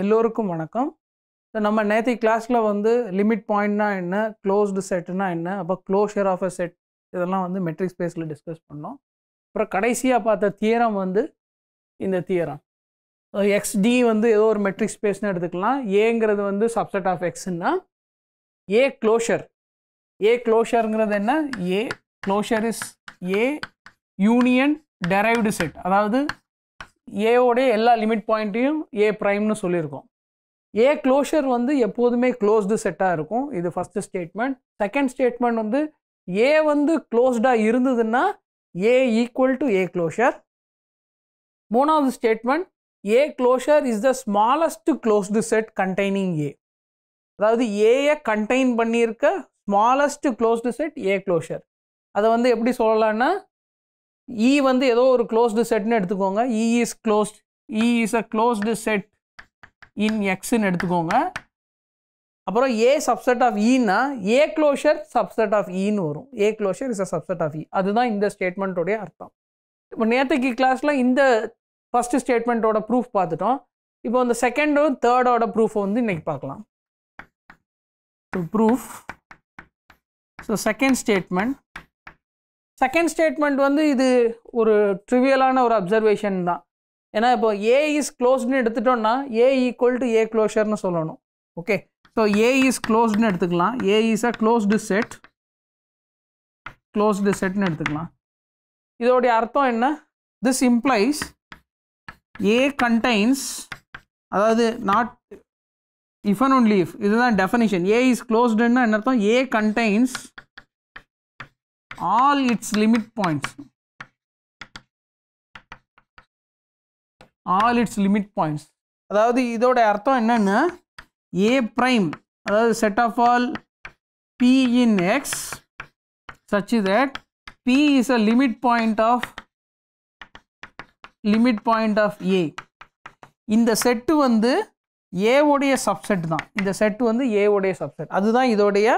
எல்லோருக்கும் வணக்கம் ஸோ நம்ம நேற்று கிளாஸில் வந்து லிமிட் பாயிண்ட்னா என்ன க்ளோஸ்டு செட்டுனா என்ன அப்போ க்ளோஷர் ஆஃப் அ செட் இதெல்லாம் வந்து மெட்ரிக் ஸ்பேஸில் டிஸ்கஸ் பண்ணோம் அப்புறம் கடைசியாக பார்த்த தியரம் வந்து இந்த தியரம் எக்ஸ்டி வந்து ஏதோ ஒரு மெட்ரிக் ஸ்பேஸ்னு எடுத்துக்கலாம் ஏங்கிறது வந்து சப்செட் ஆஃப் எக்ஸ்ன்னா ஏ க்ளோஷர் ஏ க்ளோஷருங்கிறது என்ன A closure is A union derived set அதாவது ஏவோடைய எல்லா லிமிட் பாயிண்ட்டையும் ஏ ப்ரைம்னு சொல்லியிருக்கோம் ஏ க்ளோஷர் வந்து எப்போதுமே க்ளோஸ்டு செட்டாக இருக்கும் இது ஃபஸ்ட்டு ஸ்டேட்மெண்ட் செகண்ட் ஸ்டேட்மெண்ட் வந்து ஏ வந்து க்ளோஸ்டாக இருந்ததுன்னா A equal to A closure மூணாவது statement A closure is the smallest closed set containing A அதாவது ஏயை கண்டெயின் பண்ணியிருக்க smallest closed set A closure அதை வந்து எப்படி சொல்லலான்னா இ e வந்து ஏதோ ஒரு க்ளோஸ்டு செட்னு எடுத்துக்கோங்க E is closed E is a closed set in எக்ஸ்ன்னு எடுத்துக்கோங்க அப்புறம் ஏ சப்செட் ஆஃப் இன்னா ஏ க்ளோஷர் சப்செட் ஆஃப் இன்னு வரும் A closure is a subset of E அதுதான் இந்த ஸ்டேட்மெண்ட்டோடைய அர்த்தம் இப்போ நேற்றுக்கு கிளாஸில் இந்த ஃபஸ்ட்டு ஸ்டேட்மெண்ட்டோட ப்ரூஃப் பார்த்துட்டோம் இப்போ அந்த செகண்டும் தேர்டோட ப்ரூஃப் வந்து இன்றைக்கி பார்க்கலாம் proof so second statement second statement வந்து இது ஒரு ட்ரிவியலான ஒரு அப்சர்வேஷன் தான் ஏன்னா இப்போ ஏ இஸ் க்ளோஸ்ட்னு எடுத்துட்டோம்னா ஏ ஈக்குவல் டு ஏ க்ளோஷர்னு சொல்லணும் ஓகே ஸோ ஏ இஸ் க்ளோஸ்ட்னு எடுத்துக்கலாம் A is a closed set closed செட்னு எடுத்துக்கலாம் இதோடைய அர்த்தம் என்ன திஸ் இம்ப்ளைஸ் ஏ கண்டைன்ஸ் அதாவது not if and only if இதுதான் டெஃபனிஷன் ஏ இஸ் க்ளோஸ்டுன்னா என்ன அர்த்தம் A contains all its limit points all its limit points அதாவது இதோட அர்த்தம் என்னன்னா a prime அதாவது set of all p in x such that p is a limit point of limit point of a இந்த set வந்து A உடைய subset தான் இந்த செட்டு வந்து ஏ உடைய சப்செட் அதுதான் இதோடைய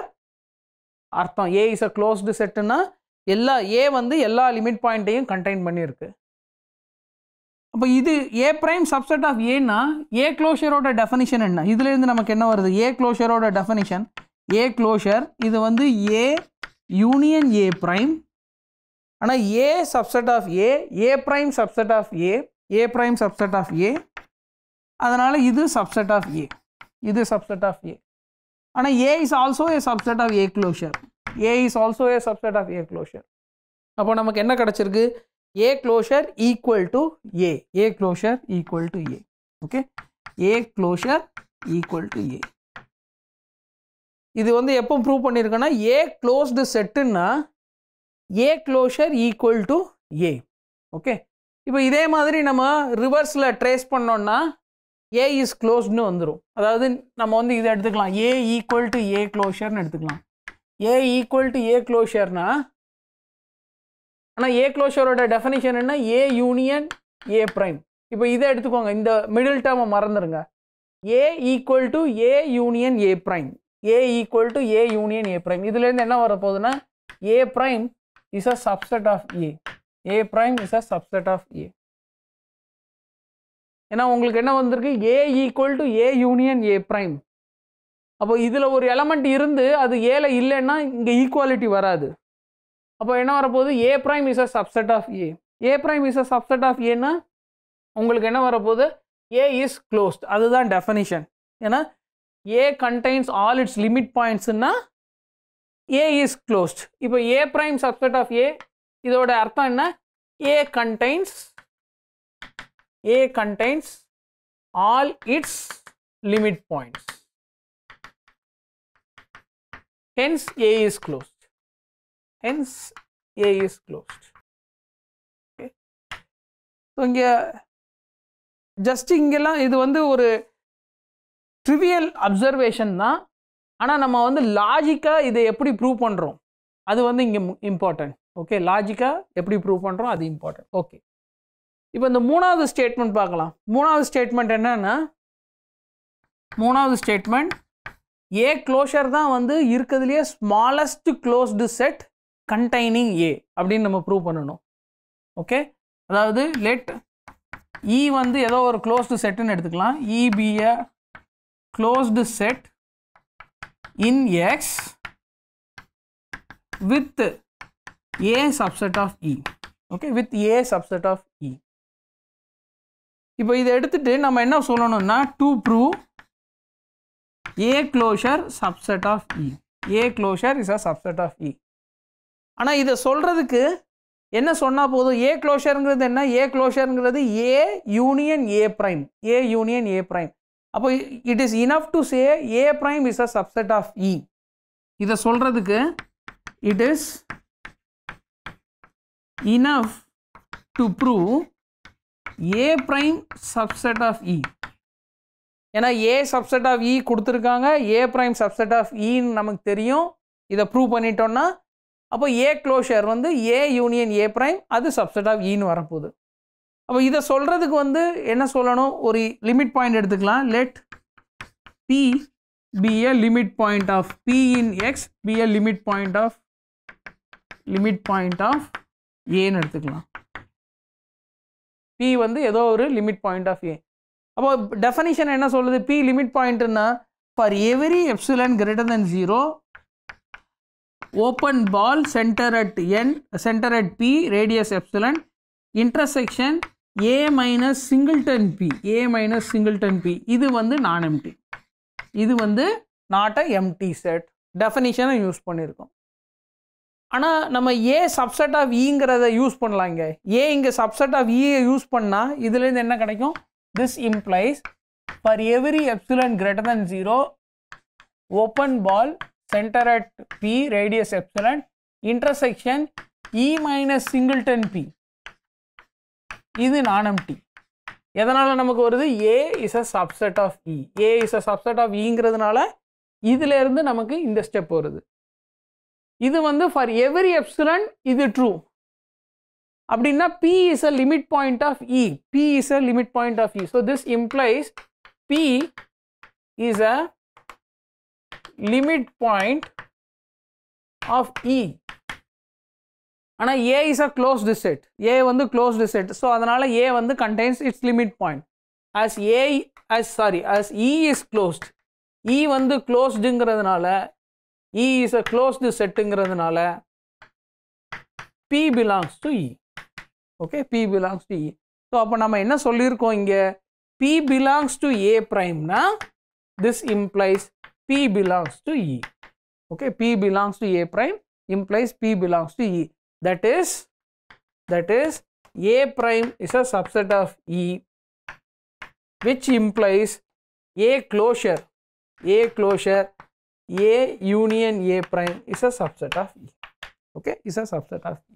அர்த்தம் ஏ இஸ் அ க்ளோஸ்டு செட்டுன்னா எல்லா ஏ வந்து எல்லா லிமிட் பாயிண்ட்டையும் கண்டெயின் பண்ணியிருக்கு அப்போ இது ஏ ப்ரைம் சப்செட் ஆஃப் ஏன்னா ஏ க்ளோஷரோட டெஃபனிஷன் என்ன இதுலேருந்து நமக்கு என்ன வருது ஏ க்ளோஷரோட டெஃபனிஷன் ஏ க்ளோஷர் இது வந்து ஏ யூனியன் ஏ ப்ரைம் ஆனால் A subset of A A prime subset of A A prime subset of A அதனால் இது சப்செட் ஆஃப் ஏ இது சப்செட் ஆஃப் ஏ ஆனால் A is also a subset of A closure A is also a subset of A closure அப்போ நமக்கு என்ன கிடச்சிருக்கு A closure equal to A A closure equal to A okay A closure equal to A இது வந்து எப்போ prove பண்ணியிருக்கேன்னா A closed செட்டுன்னா A closure equal to A okay இப்போ இதே மாதிரி நம்ம ரிவர்ஸில் ட்ரேஸ் பண்ணோன்னா ஏ இஸ் க்ளோஸ்ட்னு வந்துடும் அதாவது நம்ம வந்து இதை எடுத்துக்கலாம் ஏ ஈக்குவல் டு ஏ க்ளோஷர்னு எடுத்துக்கலாம் ஏ ஈக்குவல் டு ஏ க்ளோஷர்னா ஆனால் ஏ க்ளோஷரோட டெஃபனிஷன் என்ன ஏ யூனியன் ஏ ப்ரைம் இப்போ இதை எடுத்துக்கோங்க இந்த மிடில் டேர்மை மறந்துடுங்க A equal to A union A prime A equal to A union A prime இதுலேருந்து என்ன வரப்போகுதுன்னா A prime is a subset of A A prime is a subset of A ஏன்னா உங்களுக்கு என்ன வந்திருக்கு A equal to A union A prime அப்போ இதில் ஒரு எலமெண்ட் இருந்து அது ஏல இல்லைன்னா இங்கே ஈக்குவாலிட்டி வராது அப்போ என்ன வரப்போகுது A prime is a subset of A A prime is a subset of ஏன்னா உங்களுக்கு என்ன வரப்போகுது ஏ இஸ் க்ளோஸ்ட் அதுதான் டெஃபனிஷன் ஏன்னா A contains all its limit பாயிண்ட்ஸ்னா ஏ இஸ் க்ளோஸ்ட் இப்போ A prime subset of A இதோட அர்த்தம் என்ன A contains A contains all its limit points. Hence, A is closed. Hence, A is closed. Okay. So, இங்கே just இங்கெல்லாம் இது வந்து ஒரு ட்ரிவியல் அப்சர்வேஷன் தான் ஆனால் நம்ம வந்து லாஜிக்காக இதை எப்படி ப்ரூவ் பண்ணுறோம் அது வந்து இங்கே இம்பார்ட்டன்ட் ஓகே லாஜிக்காக எப்படி ப்ரூவ் பண்ணுறோம் அது இம்பார்ட்டன்ட் ஓகே இப்போ இந்த மூணாவது ஸ்டேட்மெண்ட் பார்க்கலாம் மூணாவது ஸ்டேட்மெண்ட் என்னன்னா மூணாவது ஸ்டேட்மெண்ட் ஏ க்ளோஷர் தான் வந்து இருக்கிறதுலையே smallest closed set containing A அப்படின்னு நம்ம ப்ரூவ் பண்ணணும் ஓகே அதாவது லெட் இ e வந்து ஏதோ ஒரு க்ளோஸ்டு செட்டுன்னு எடுத்துக்கலாம் E be a closed set in X with A subset of E okay with A subset of E இப்போ இதை எடுத்துகிட்டு நம்ம என்ன சொல்லணும்னா to prove A closure subset of E A closure is a subset of E ஆனால் இதை சொல்கிறதுக்கு என்ன சொன்னால் போதும் ஏ க்ளோஷருங்கிறது என்ன ஏ க்ளோஷருங்கிறது A union A prime A union A prime அப்போ it is enough to say A prime is a subset of E இதை சொல்கிறதுக்கு it is enough to prove A prime subset of E ஏன்னா A subset of E e கொடுத்துருக்காங்க A prime subset of இன்னு e நமக்கு தெரியும் இதை prove பண்ணிட்டோம்னா அப்போ ஏ க்ளோஷர் வந்து ஏ யூனியன் ஏ ப்ரைம் அது சப்செட் ஆஃப் இன்னு வரப்போகுது அப்போ இதை சொல்கிறதுக்கு வந்து என்ன சொல்லணும் ஒரு லிமிட் பாயிண்ட் எடுத்துக்கலாம் let P be a limit point of P in X be a limit point of limit point of ஏன்னு எடுத்துக்கலாம் பி வந்து ஏதோ ஒரு லிமிட் பாயிண்ட் ஆஃப் ஏ அப்போ டெஃபனிஷன் என்ன சொல்லுது பி லிமிட் பாயிண்ட்னா for every epsilon greater then zero open ball centre at n centre at P radius epsilon intersection A minus single singleton P A minus singleton P இது வந்து non empty இது வந்து not a empty set டெஃபனிஷனை use பண்ணியிருக்கோம் ஆனால் நம்ம A subset of ஈங்கிறத use பண்ணலாங்க ஏ இங்கே சப்செட் ஆஃப் ஈயை e யூஸ் பண்ணால் இதுலேருந்து என்ன கிடைக்கும் this implies for every epsilon greater then zero open ball centre at P radius epsilon intersection E minus singleton P இது நானம் டி எதனால் நமக்கு வருது A is a subset of E e. A is a subset of e இங்கிறதுனால இதிலேருந்து நமக்கு இந்த step வருது இது வந்து ஃபார் எவ்ரி எப்சிலன் இது ட்ரூ அப்படின்னா P is a limit point of E P is a limit point of E so this implies P is a limit point of E ஆனால் ஏ இஸ் அ க்ளோஸ் டிசெட் ஏ வந்து close டிசெட் so அதனால் A வந்து contains its limit point as A as sorry as E is closed E வந்து க்ளோஸ்டுங்கிறதுனால E is a closed set செட்டுங்கிறதுனால P belongs to E. Okay, P belongs to E. So, அப்போ நாம் என்ன இங்க? P belongs to A prime நா, this implies P belongs to E. okay p belongs to a prime implies p belongs to e that is that is a prime is a subset of e which implies a closure a closure A union A prime is a subset of E. Okay, is a subset of E.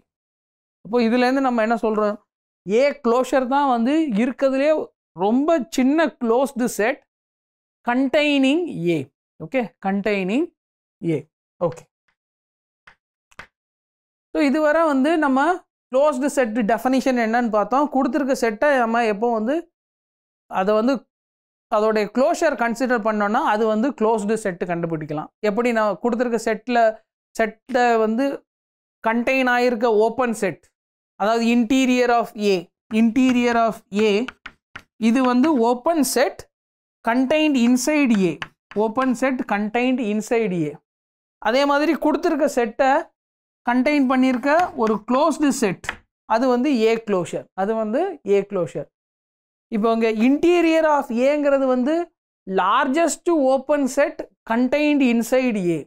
அப்போ இதுலேருந்து நம்ம என்ன சொல்கிறோம் ஏ closure தான் வந்து இருக்கிறதுலே ரொம்ப சின்ன closed set containing A okay containing A okay so இதுவரை வந்து நம்ம க்ளோஸ்டு செட் டெஃபனிஷன் என்னன்னு பார்த்தோம் கொடுத்துருக்க செட்டை நம்ம எப்போ வந்து அதை வந்து அதோடைய க்ளோஷர் கன்சிடர் பண்ணோன்னா அது வந்து க்ளோஸ்டு செட்டு கண்டுபிடிக்கலாம் எப்படி நான் கொடுத்துருக்க செட்டில் செட்டை வந்து கண்டெயின் ஆகிருக்க ஓப்பன் செட் அதாவது interior of A interior of A இது வந்து open set contained inside A open set contained inside A அதே மாதிரி கொடுத்துருக்க செட்டை கண்டெயின் பண்ணியிருக்க ஒரு க்ளோஸ்டு செட் அது வந்து ஏ க்ளோஷர் அது வந்து ஏ க்ளோஷர் இப்போ இங்கே இன்டீரியர் ஆஃப் ஏங்கிறது வந்து largest open set contained inside A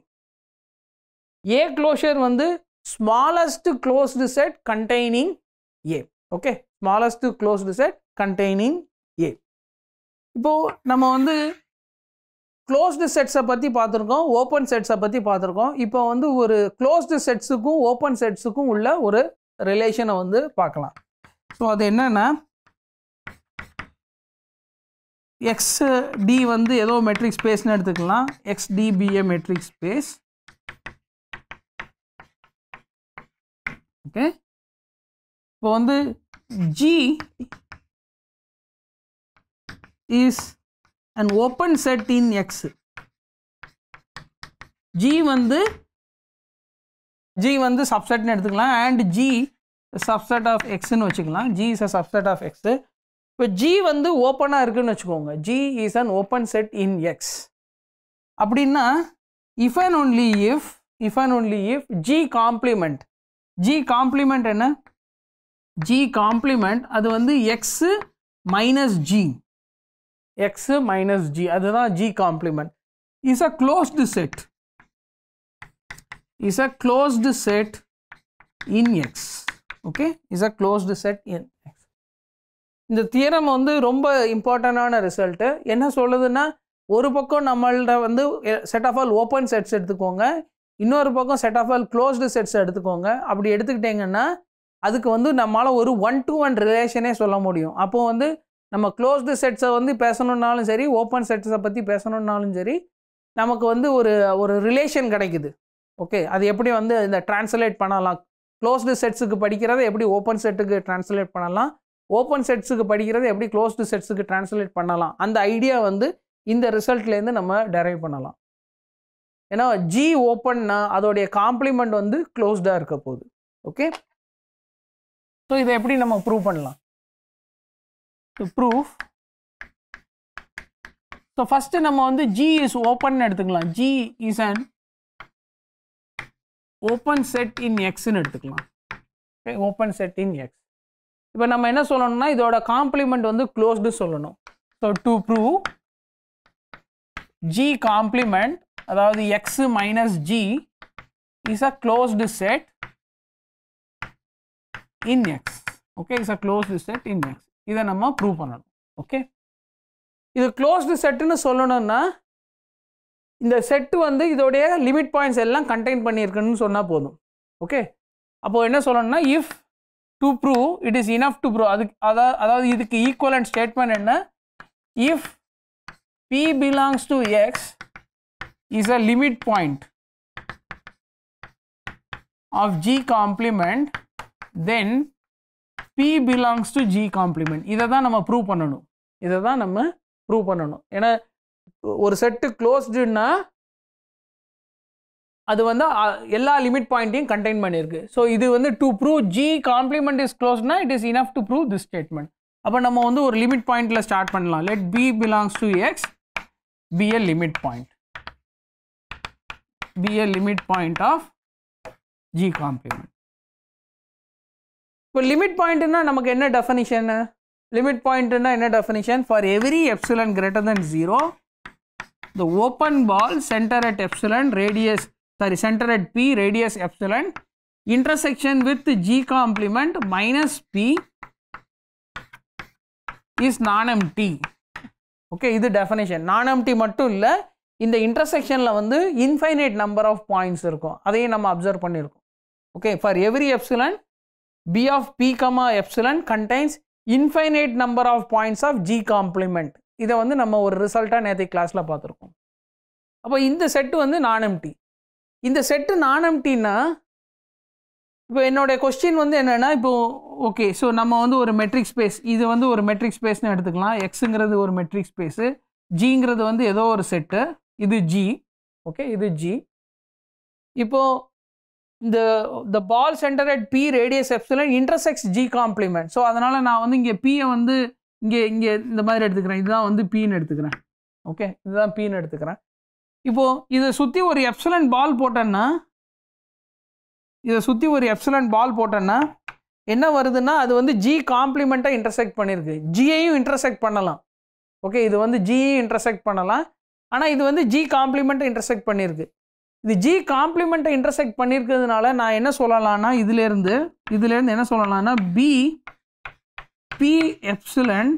A closure வந்து smallest closed set containing A okay smallest closed set containing A இப்போது நம்ம வந்து க்ளோஸ்டு செட்ஸை பற்றி பார்த்துருக்கோம் ஓப்பன் செட்ஸை பற்றி பார்த்துருக்கோம் இப்போ வந்து ஒரு க்ளோஸ்டு செட்ஸுக்கும் ஓப்பன் செட்ஸுக்கும் உள்ள ஒரு ரிலேஷனை வந்து பார்க்கலாம் ஸோ அது என்னென்னா எக்ஸ் டி வந்து ஏதோ மெட்ரிக் ஸ்பேஸ்னு எடுத்துக்கலாம் X d be a metric space okay இப்போ வந்து G is and open set in X G வந்து ஜி வந்து சப்செட்னு எடுத்துக்கலாம் அண்ட் ஜி சப்செட் ஆஃப் எக்ஸ்ன்னு வச்சுக்கலாம் G is a subset of X இப்போ ஜி வந்து ஓப்பனாக இருக்குன்னு வச்சுக்கோங்க G is an open set in X அப்படின்னா if and only if if and only if G complement G complement என்ன ஜி காம்ப்ளிமெண்ட் அது வந்து X minus G x minus G அதுதான் G complement is a closed set is a closed set in X okay is a closed set in இந்த theorem வந்து ரொம்ப இம்பார்ட்டண்டான result என்ன சொல்லுதுன்னா ஒரு பக்கம் நம்மள்ட வந்து set of all open sets எடுத்துக்கோங்க இன்னொரு பக்கம் set of all closed sets எடுத்துக்கோங்க அப்படி எடுத்துக்கிட்டிங்கன்னா அதுக்கு வந்து நம்மளால் ஒரு ஒன் டு ஒன் ரிலேஷனே சொல்ல முடியும் அப்போது வந்து நம்ம க்ளோஸ்டு செட்ஸை வந்து பேசணுன்னாலும் சரி ஓப்பன் செட்ஸை பற்றி பேசணுன்னாலும் சரி நமக்கு வந்து ஒரு ஒரு ரிலேஷன் கிடைக்குது ஓகே அது எப்படி வந்து இந்த டிரான்ஸ்லேட் பண்ணலாம் க்ளோஸ்டு செட்ஸுக்கு படிக்கிறத எப்படி ஓப்பன் செட்டுக்கு டிரான்ஸ்லேட் பண்ணலாம் ஓப்பன் செட்ஸுக்கு படிக்கிறது எப்படி க்ளோஸ்டு செட்ஸுக்கு டிரான்ஸ்லேட் பண்ணலாம் அந்த ஐடியா வந்து இந்த ரிசல்ட்லேருந்து நம்ம டெரைவ் பண்ணலாம் ஏன்னா ஜி ஓப்பன்னா அதோடைய காம்ப்ளிமெண்ட் வந்து க்ளோஸ்டாக இருக்க போகுது ஓகே ஸோ இதை எப்படி நம்ம ப்ரூவ் பண்ணலாம் டு ப்ரூஃப் ஸோ ஃபஸ்ட்டு நம்ம வந்து ஜி இஸ் ஓப்பன் எடுத்துக்கலாம் G is and open set in எக்ஸ்ன்னு எடுத்துக்கலாம் okay open set in X இப்போ நம்ம என்ன சொல்லணும்னா இதோட காம்ப்ளிமெண்ட் வந்து க்ளோஸ்டு சொல்லணும் so to prove G complement அதாவது X minus G is a closed set in X okay is a closed set in X இதை நம்ம ப்ரூவ் பண்ணணும் ஓகே இது க்ளோஸ்டு செட்டுன்னு சொல்லணும்னா இந்த செட்டு வந்து இதோடைய லிமிட் பாயிண்ட்ஸ் எல்லாம் கண்டெயின் பண்ணியிருக்குன்னு சொன்னால் போதும் ஓகே அப்போது என்ன சொல்லணும்னா if to prove it is enough to prove அதுக்கு அதாவது அதாவது இதுக்கு ஈக்குவலண்ட் ஸ்டேட்மெண்ட் என்ன if P belongs to X is a limit point of G complement then P belongs to G complement இதை தான் நம்ம ப்ரூவ் பண்ணணும் இதை தான் நம்ம ப்ரூவ் பண்ணணும் ஏன்னா ஒரு செட்டு க்ளோஸ்டுன்னா அது வந்து எல்லா லிமிட் பாயிண்ட்டையும் கண்டெயின் பண்ணியிருக்கு ஸோ இது வந்து to prove G complement is க்ளோஸ்னா it is enough to prove this statement அப்போ நம்ம வந்து ஒரு லிமிட் பாயிண்டில் ஸ்டார்ட் பண்ணலாம் let P belongs to X be a limit point be a limit point of G complement இப்போ லிமிட் பாயிண்ட்டுன்னா நமக்கு என்ன டெஃபனிஷன் லிமிட் பாயிண்ட்டுனா என்ன definition for every epsilon greater then zero the open ball centre at epsilon radius sorry center at P radius epsilon intersection with G complement minus P is non-empty okay இது definition நானம் டி மட்டும் இல்லை இந்த இன்டர்செக்ஷனில் வந்து infinite number of points இருக்கும் அதையும் நம்ம அப்சர்வ் பண்ணியிருக்கோம் okay for every epsilon B of P comma epsilon contains infinite number of points of G complement இதை வந்து நம்ம ஒரு ரிசல்ட்டாக நேற்று கிளாஸில் பார்த்துருக்கோம் அப்போ இந்த செட்டு வந்து நான் டி இந்த செட்டு நான் எம்டின்னா இப்போ என்னோடய கொஸ்டின் வந்து என்னென்னா இப்போது ஓகே ஸோ நம்ம வந்து ஒரு மெட்ரிக் ஸ்பேஸ் இது வந்து ஒரு மெட்ரிக் ஸ்பேஸ்னு எடுத்துக்கலாம் எக்ஸுங்கிறது ஒரு மெட்ரிக் ஸ்பேஸு ஜிங்கிறது வந்து ஏதோ ஒரு செட்டு இது ஜி ஓகே இது ஜி இப்போது இந்த the ball centre at P radius epsilon intersects G complement so அதனால் நான் வந்து இங்கே பியை வந்து இங்கே இங்கே இந்த மாதிரி எடுத்துக்கிறேன் இதுதான் வந்து பின்னு எடுத்துக்கிறேன் ஓகே இதுதான் பின்னு எடுத்துக்கிறேன் இப்போது இதை சுற்றி ஒரு எப்சலன் பால் போட்டேன்னா இதை சுற்றி ஒரு எப்சலன் பால் போட்டேன்னா என்ன வருதுன்னா அது வந்து ஜி காம்ப்ளிமெண்ட்டாக இன்டர்செக்ட் பண்ணியிருக்கு ஜியையும் இன்டர்செக்ட் பண்ணலாம் ஓகே இது வந்து ஜியையும் இன்டர்செக்ட் பண்ணலாம் ஆனால் இது வந்து ஜி காம்ப்ளிமெண்ட்டை இன்டர்செக்ட் பண்ணியிருக்கு இது ஜி காம்ப்ளிமெண்ட்டை இன்டர்செக்ட் பண்ணியிருக்கிறதுனால நான் என்ன சொல்லலாம்னா இதுலேருந்து இதுலேருந்து என்ன சொல்லலாம்னா B P epsilon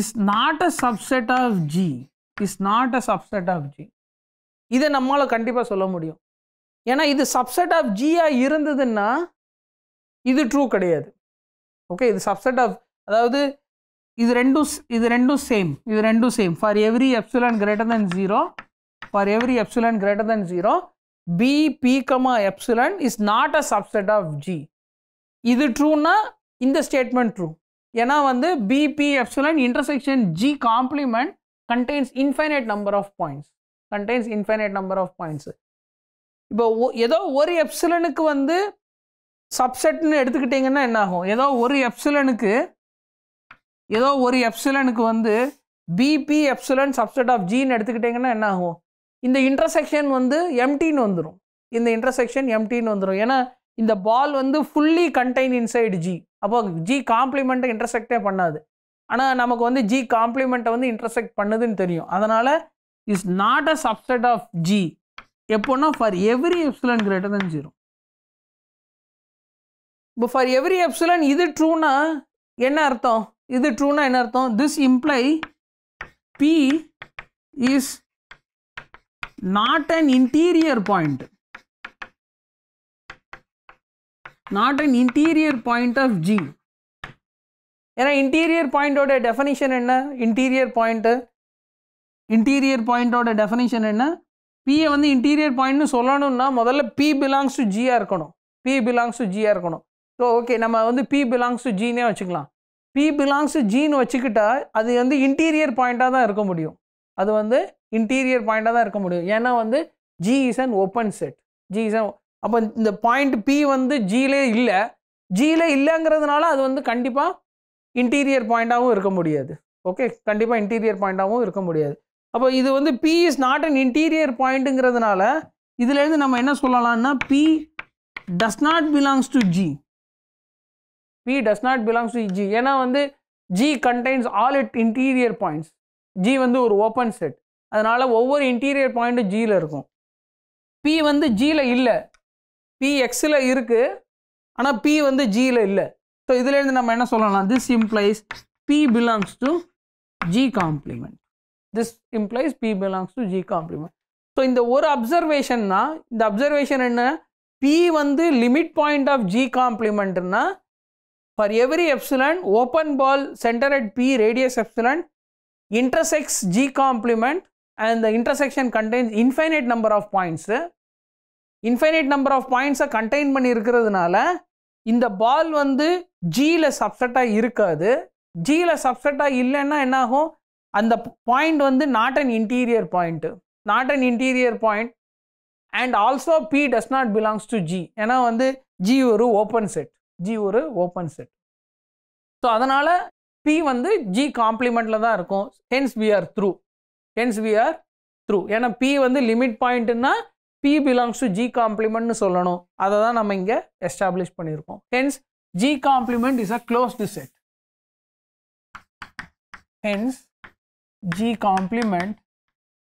is not a subset of G is not a subset of G இதை நம்மளால் கண்டிப்பாக சொல்ல முடியும் ஏன்னா இது சப்செட் ஆஃப் ஜியாக இருந்ததுன்னா இது ட்ரூ கிடையாது ஓகே இது சப்செட் ஆஃப் அதாவது இது ரெண்டும் இது ரெண்டும் சேம் இது ரெண்டும் same for every epsilon greater then zero for every epsilon greater then zero B P comma epsilon is not a subset of G இது ட்ரூன்னா இந்த ஸ்டேட்மெண்ட் ட்ரூ ஏன்னா வந்து B P epsilon intersection G complement contains infinite number of points contains infinite number of points இப்போ ஏதோ ஒரு எப்சிலனுக்கு வந்து சப்செட்னு எடுத்துக்கிட்டிங்கன்னா என்ன ஆகும் ஏதோ ஒரு எப்சிலனுக்கு ஏதோ ஒரு எப்சிலனுக்கு வந்து பிபி எப்சிலன் சப்செட் ஆஃப் ஜின்னு எடுத்துக்கிட்டிங்கன்னா என்ன ஆகும் இந்த இன்டர்செக்ஷன் வந்து எம்டின்னு வந்துடும் இந்த இன்டர்செக்ஷன் எம்டின்னு வந்துடும் ஏன்னா இந்த பால் வந்து ஃபுல்லி கண்டெயின் இன்சைடு ஜி அப்போ ஜி காம்ப்ளிமெண்ட்டை இன்டர்செக்டே பண்ணாது ஆனால் நமக்கு வந்து ஜி காம்ப்ளிமெண்ட்டை வந்து இன்டர்செக்ட் பண்ணுதுன்னு தெரியும் அதனால் is not a subset of G எப்போன்னா for every epsilon greater than zero இப்போ ஃபார் எவ்ரி எப்சிலன் இது ட்ரூனா என்ன அர்த்தம் இது ட்ரூனா என்ன அர்த்தம் this imply P is not an interior point not an interior point of G ஏன்னா இன்டீரியர் பாயிண்டோட டெஃபனிஷன் என்ன இன்டீரியர் பாயிண்ட்டு இன்டீரியர் பாயிண்டோட டெஃபனிஷன் என்ன பியை வந்து இன்டீரியர் பாயிண்ட்னு சொல்லணும்னா முதல்ல பி பிலாங்ஸ் டு ஜியாக இருக்கணும் பி பிலாங்ஸ் டு ஜியாக இருக்கணும் ஸோ ஓகே நம்ம வந்து பி பிலாங்ஸ் டு ஜீனே வச்சுக்கலாம் பி பிலாங்ஸ் டு ஜீன் வச்சுக்கிட்டா அது வந்து இன்டீரியர் பாயிண்ட்டாக தான் இருக்க முடியும் அது வந்து இன்டீரியர் பாயிண்ட்டாக தான் இருக்க முடியும் ஏன்னா வந்து G is an open set G is அப்போ இந்த பாயிண்ட் பி வந்து ஜியிலே இல்லை ஜியில் இல்லைங்கிறதுனால அது வந்து கண்டிப்பாக இன்டீரியர் பாயிண்ட்டாகவும் இருக்க முடியாது ஓகே கண்டிப்பாக இன்டீரியர் பாயிண்ட்டாகவும் இருக்க முடியாது அப்போ இது வந்து P is not an interior பாயிண்ட்டுங்கிறதுனால இதுலேருந்து நம்ம என்ன சொல்லலாம்னா P does not belongs to G P does not belongs to G ஏன்னா வந்து G contains all it interior points G வந்து ஒரு ஓப்பன் செட் அதனால் ஒவ்வொரு இன்டீரியர் பாயிண்ட்டும் ஜியில் இருக்கும் பி வந்து ஜியில் இல்லை பி எக்ஸில் இருக்குது ஆனால் பி வந்து ஜியில் இல்லை ஸோ இதுலேருந்து நம்ம என்ன சொல்லலாம் this implies P belongs to G complement this implies P belongs to G complement so இந்த ஒரு அப்சர்வேஷன் தான் இந்த அப்சர்வேஷன் என்ன பி வந்து லிமிட் பாயிண்ட் ஆஃப் ஜி காம்ப்ளிமெண்ட்னா for every epsilon open ball centre at P radius epsilon intersects G complement and இந்த intersection contains infinite number of points infinite number of பாயிண்ட்ஸை contain பண்ணி இருக்கிறதுனால இந்த பால் வந்து ஜியில் சப்செட்டாக இருக்காது ஜியில் சப்செட்டாக இல்லைன்னா என்னாகும் அந்த பாயிண்ட் வந்து not and interior point not and interior point and also P does not belongs to G ஏன்னா வந்து ஜி ஒரு ஓப்பன் செட் ஜி ஒரு ஓப்பன் செட் ஸோ அதனால் பி வந்து ஜி காம்ப்ளிமெண்ட்டில் தான் இருக்கும் hence we are through hence we are through ஏன்னா பி வந்து லிமிட் பாயிண்ட்டுன்னா பி பிலாங்ஸ் டு ஜி காம்ப்ளிமெண்ட்னு சொல்லணும் அதை தான் நம்ம இங்கே எஸ்டாப்ளிஷ் பண்ணியிருக்கோம் hence G complement is a closed set. Hence, G complement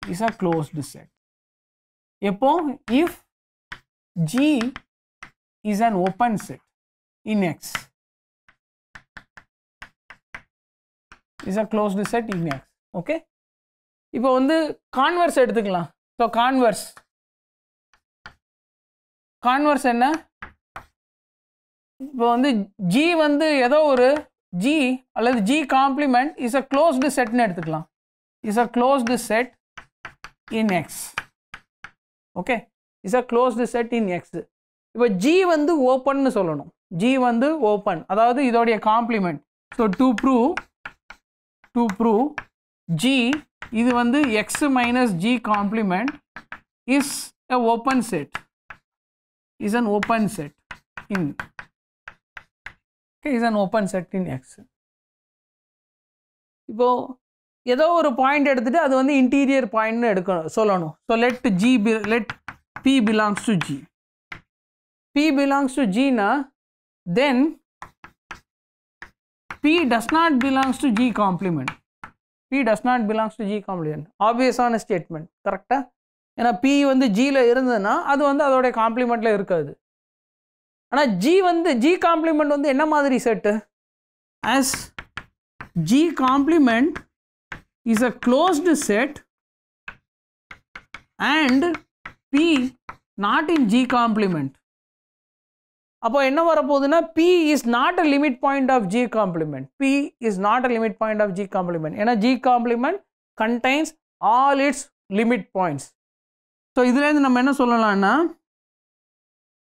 is a closed set. Epo, if G is an open set in X, is a closed set in X. Okay. இப்போ வந்து converse எடுத்துக்கலாம் so converse. Converse, na இப்போ வந்து G வந்து ஏதோ ஒரு G அல்லது G complement is a closed செட்னு எடுத்துக்கலாம் is a closed set in X okay is a closed set in X இப்போ ஜி வந்து ஓப்பன்னு சொல்லணும் ஜி வந்து ஓப்பன் அதாவது இதோடைய complement so to prove to prove G இது வந்து X minus G complement is a open set is an open set in is an open set in X இப்போ ஏதோ ஒரு பாயிண்ட் எடுத்துகிட்டு அது வந்து இன்டீரியர் பாயிண்ட்னு எடுக்கணும் சொல்லணும் so let G P let P belongs to G P belongs to ஜினா then P does not belongs to G complement P does not belongs to G complement ஆப்வியஸான ஸ்டேட்மெண்ட் கரெக்டாக ஏன்னா பி வந்து ஜியில் இருந்ததுன்னா அது வந்து அதோடைய காம்ப்ளிமெண்ட்டில் இருக்காது ஆனால் ஜி வந்து ஜி காம்ப்ளிமெண்ட் வந்து என்ன மாதிரி set as G complement is a closed set and P not in G complement அப்போ என்ன வரப்போகுதுன்னா P is not a limit point of G complement P is not a limit point of G complement ஏன்னா G complement contains all its limit points so இதுலேருந்து நம்ம என்ன சொல்லலாம்னா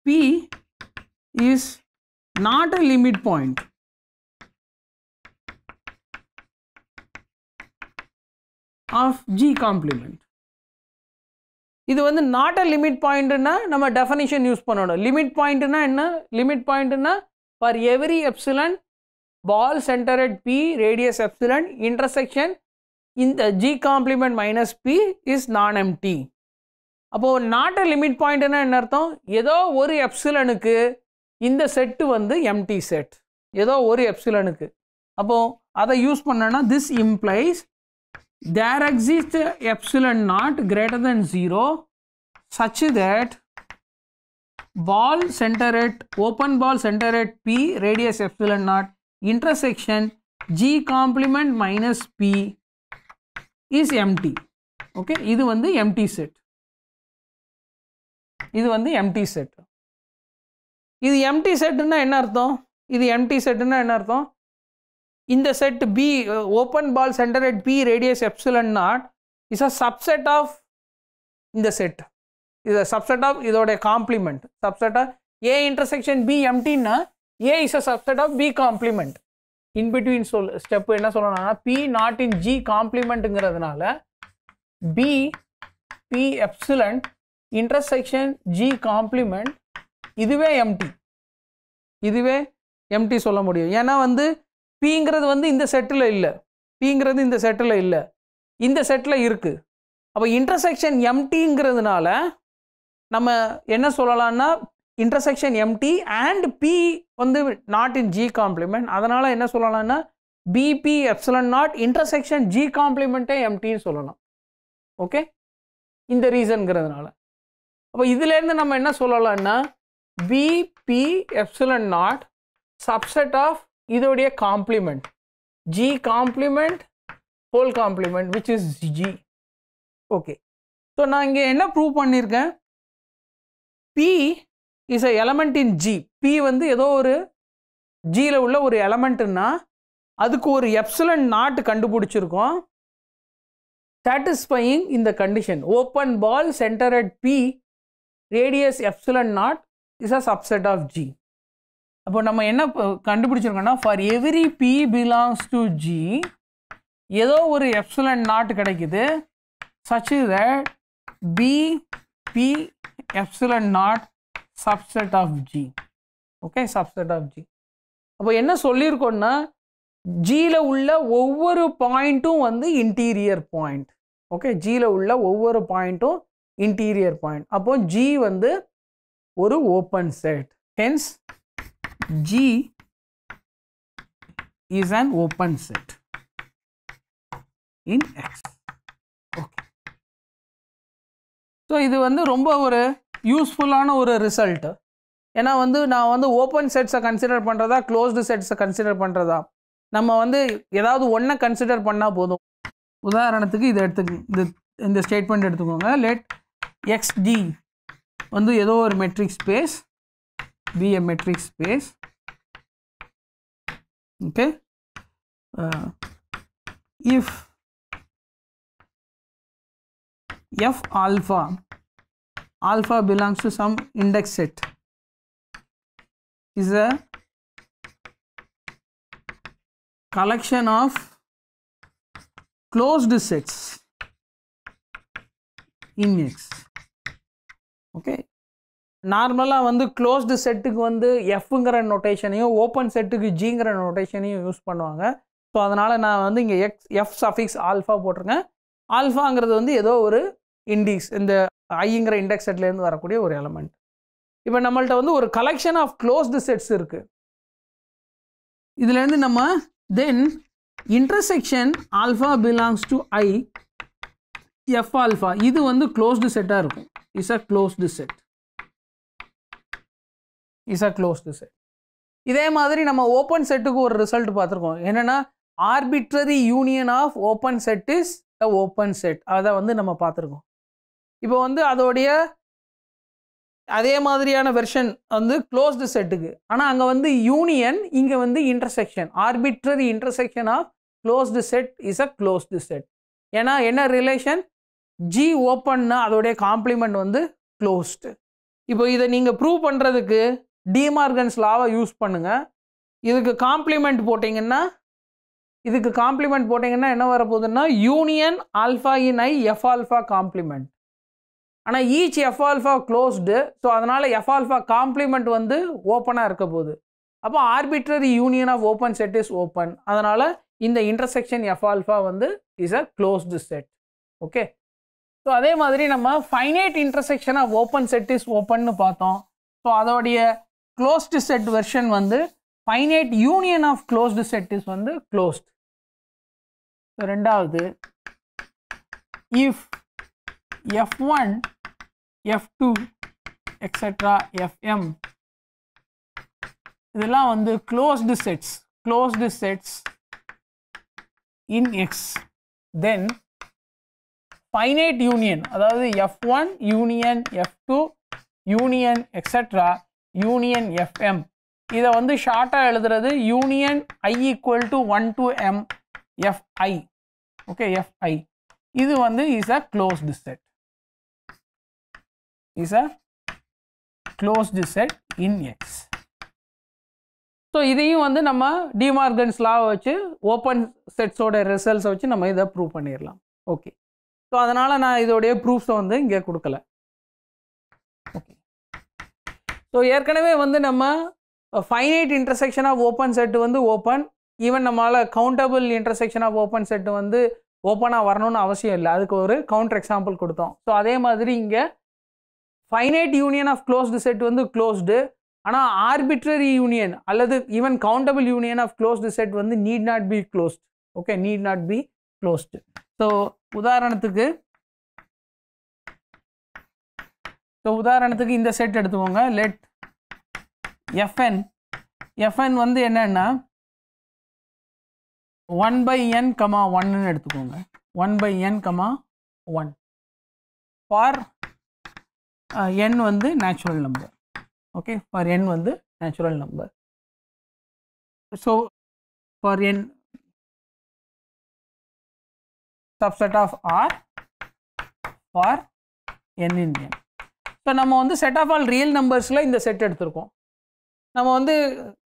P is not a limit point. of G complement. இது வந்து not a limit பாயிண்ட்னா நம்ம definition use பண்ணணும் லிமிட் பாயிண்ட்னா என்ன லிமிட் பாயிண்ட்னா for every epsilon ball centre at P radius epsilon intersection இந்த G complement minus P is non empty அப்போது நாட் அ லிமிட் பாயிண்ட்னா என்ன அர்த்தம் ஏதோ ஒரு எப்சிலனுக்கு இந்த செட்டு வந்து எம்டி செட் ஏதோ ஒரு எப்சிலனுக்கு அப்போ அதை யூஸ் பண்ணனா this implies there exist epsilon naught greater then zero such that ball centre at open ball centre at P radius epsilon naught intersection G complement minus P is empty okay இது வந்து empty set இது வந்து empty set இது empty செட்டுன்னா என்ன அர்த்தம் இது empty செட்டுன்னா என்ன அர்த்தம் இந்த set B open ball centre at P radius epsilon naught is a subset of இந்த செட் இது சப்செட் ஆஃப் இதோடைய complement subset of A intersection B எம்டின்னா A is a subset of B complement in between சொல் step என்ன சொல்லணும்னா P not in G காம்ப்ளிமெண்ட்டுங்கிறதுனால B P epsilon intersection G complement இதுவே empty இதுவே எம்டி சொல்ல முடியும் ஏன்னா வந்து பிங்கிறது வந்து இந்த செட்டில் இல்லை பிங்கிறது இந்த செட்டில் இல்லை இந்த செட்டில் இருக்குது அப்போ இன்டர்செக்ஷன் எம்டிங்கிறதுனால நம்ம என்ன சொல்லலாம்னா இன்டர்செக்ஷன் எம்டி அண்ட் பி வந்து நாட் இன் ஜி காம்ப்ளிமெண்ட் அதனால் என்ன சொல்லலாம்னா B P epsilon naught intersection G காம்ப்ளிமெண்ட்டே எம்டின்னு சொல்லலாம் ஓகே இந்த ரீசன்கிறதுனால அப்போ இதுலேருந்து நம்ம என்ன சொல்லலாம்னா B P epsilon naught subset of இதோடைய complement G complement whole complement which is G okay so நான் இங்கே என்ன ப்ரூவ் பண்ணியிருக்கேன் P is a element in G P வந்து ஏதோ ஒரு ஜியில் உள்ள ஒரு எலமெண்ட்டுன்னா அதுக்கு ஒரு எப்சிலன் நாட் கண்டுபிடிச்சிருக்கோம் சாட்டிஸ்ஃபையிங் இந்த condition open ball centre at P radius epsilon naught is a subset of G அப்போ நம்ம என்ன கண்டுபிடிச்சிருக்கோம்னா for every P belongs to G ஏதோ ஒரு எப்சலன் நாட் கிடைக்குது such that B P epsilon naught subset of G okay subset of G அப்போ என்ன சொல்லியிருக்கோன்னா ஜியில் உள்ள ஒவ்வொரு பாயிண்ட்டும் வந்து இன்டீரியர் பாயிண்ட் ஓகே ஜியில் உள்ள ஒவ்வொரு பாயிண்ட்டும் இன்டீரியர் பாயிண்ட் அப்போ ஜி வந்து ஒரு open set hence G is and open set in X okay so இது வந்து ரொம்ப ஒரு யூஸ்ஃபுல்லான ஒரு ரிசல்ட்டு ஏன்னா வந்து நான் வந்து ஓப்பன் செட்ஸை கன்சிடர் பண்ணுறதா க்ளோஸ்டு செட்ஸை கன்சிடர் பண்ணுறதா நம்ம வந்து ஏதாவது ஒன்றை கன்சிடர் பண்ணால் போதும் உதாரணத்துக்கு இதை எடுத்து இந்த இந்த ஸ்டேட்மெண்ட் எடுத்துக்கோங்க லெட் எக்ஸ்டி ಒಂದು ஏதோ ஒரு metric space, be a metric space okay uh, if f alpha alpha belongs to some index set is a collection of closed sets in X. Okay நார்மலாக வந்து க்ளோஸ்டு செட்டுக்கு வந்து எஃப்ங்கிற நொட்டேஷனையும் ஓப்பன் செட்டுக்கு ஜிங்கிற நொட்டேஷனையும் use பண்ணுவாங்க so அதனால் நான் வந்து இங்கே எக்ஸ் எஃப் சஃபிக்ஸ் ஆல்ஃபா போட்டிருக்கேன் ஆல்ஃபாங்கிறது வந்து ஏதோ ஒரு இண்டிக்ஸ் இந்த ஐங்கிற இண்டெக்ஸ் செட்லேருந்து வரக்கூடிய ஒரு எலமெண்ட் இப்போ நம்மள்ட்ட வந்து ஒரு கலெக்ஷன் ஆஃப் க்ளோஸ்டு செட்ஸ் இருக்குது இதுலேருந்து நம்ம then intersection alpha belongs to I F alpha இது வந்து க்ளோஸ்டு செட்டாக இருக்கும் is a closed set is a closed set இதே மாதிரி நம்ம ஓப்பன் செட்டுக்கு ஒரு ரிசல்ட் பார்த்துருக்கோம் என்னென்னா arbitrary union of open set is a open set அதை வந்து நம்ம பார்த்துருக்கோம் இப்போ வந்து அதோடைய அதே மாதிரியான வெர்ஷன் வந்து க்ளோஸ்டு செட்டுக்கு ஆனால் அங்கே வந்து யூனியன் இங்கே வந்து intersection. Arbitrary intersection of closed set is a closed set ஏன்னா என்ன ரிலேஷன் ஜி ஓப்பன்னு அதோடைய காம்ப்ளிமெண்ட் வந்து க்ளோஸ்டு இப்போ இதை நீங்கள் ப்ரூவ் பண்ணுறதுக்கு டிமார்கன்ஸ் லாவை யூஸ் பண்ணுங்கள் இதுக்கு காம்ப்ளிமெண்ட் போட்டிங்கன்னா இதுக்கு காம்ப்ளிமெண்ட் போட்டிங்கன்னா என்ன வரப்போகுதுன்னா union alpha in I F alpha complement ஆனால் each F alpha closed so அதனால் எஃப் ஆல்ஃபா காம்ப்ளிமெண்ட் வந்து ஓப்பனாக இருக்க போகுது அப்போ arbitrary union of open set is open அதனால் இந்த இன்டர்செக்ஷன் எஃப் ஆல்ஃபா வந்து is a closed set okay so அதே மாதிரி நம்ம finite of open set is ஓப்பன்னு பார்த்தோம் ஸோ அதோடைய க்ளோஸ்டு செட் வெர்ஷன் வந்து finite union of closed set is வந்து க்ளோஸ்ட் ரெண்டாவது if F one F two etcetera FM இதெல்லாம் வந்து closed sets closed sets in X then finite union அதாவது F one union F two union etcetera union FM இதை வந்து ஷார்ட்டாக எழுதுறது union I equal to one to M FI okay FI இது வந்து is a closed set is a closed set in X so இதையும் வந்து நம்ம டிமார்கன்ஸ்லாவை வச்சு ஓப்பன் செட்ஸோட ரிசல்ட்ஸை வச்சு நம்ம இதை ப்ரூவ் பண்ணிடலாம் ஓகே ஸோ அதனால் நான் இதோடைய ப்ரூஃப்ஸை வந்து இங்கே கொடுக்கல ஓகே ஸோ ஏற்கனவே வந்து நம்ம finite intersection of open set வந்து ஓப்பன் ஈவன் நம்மளால் countable intersection of open set வந்து ஓப்பனாக வரணும்னு அவசியம் இல்லை அதுக்கு ஒரு கவுண்டர் எக்ஸாம்பிள் கொடுத்தோம் ஸோ அதே மாதிரி இங்கே finite union of closed set வந்து க்ளோஸ்டு ஆனால் ஆர்பிட்ரரி யூனியன் அல்லது even countable union of closed set வந்து need not be closed okay need not be closed so உதாரணத்துக்கு ஸோ உதாரணத்துக்கு இந்த செட் எடுத்துக்கோங்க லெட் எஃப்என் எஃப்என் வந்து என்னன்னா ஒன் பை என் கமா ஒன்னு எடுத்துக்கோங்க one by N comma one for N வந்து natural number okay for N வந்து natural number so for N subset of R for n in n. இப்போ நம்ம வந்து set of all real நம்பர்ஸில் இந்த set எடுத்திருக்கோம் நம்ம வந்து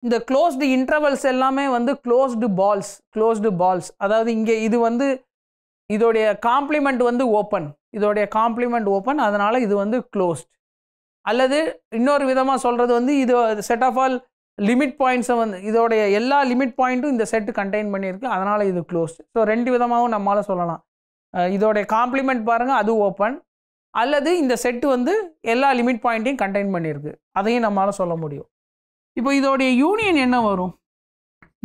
இந்த க்ளோஸ்டு இன்டர்வல்ஸ் எல்லாமே வந்து க்ளோஸ்டு பால்ஸ் க்ளோஸ்டு பால்ஸ் அதாவது இங்கே இது வந்து இதோடைய காம்ப்ளிமெண்ட் வந்து ஓப்பன் இதோடைய காம்ப்ளிமெண்ட் ஓப்பன் அதனால் இது வந்து க்ளோஸ்ட் அல்லது இன்னொரு விதமாக சொல்கிறது வந்து இது செட் ஆஃப் ஆல் லிமிட் பாயிண்ட்ஸை வந்து இதோடைய எல்லா லிமிட் பாயிண்ட்டும் இந்த செட்டு கண்டெயின் பண்ணியிருக்கு அதனால் இது க்ளோஸ்டு ஸோ ரெண்டு விதமாகவும் நம்மளால் சொல்லலாம் இதோடைய காம்ப்ளிமெண்ட் பாருங்கள் அது ஓப்பன் அல்லது இந்த செட்டு வந்து எல்லா லிமிட் பாயிண்ட்டையும் கண்டெயின் பண்ணியிருக்கு அதையும் நம்மளால் சொல்ல முடியும் இப்போ இதோடைய யூனியன் என்ன வரும்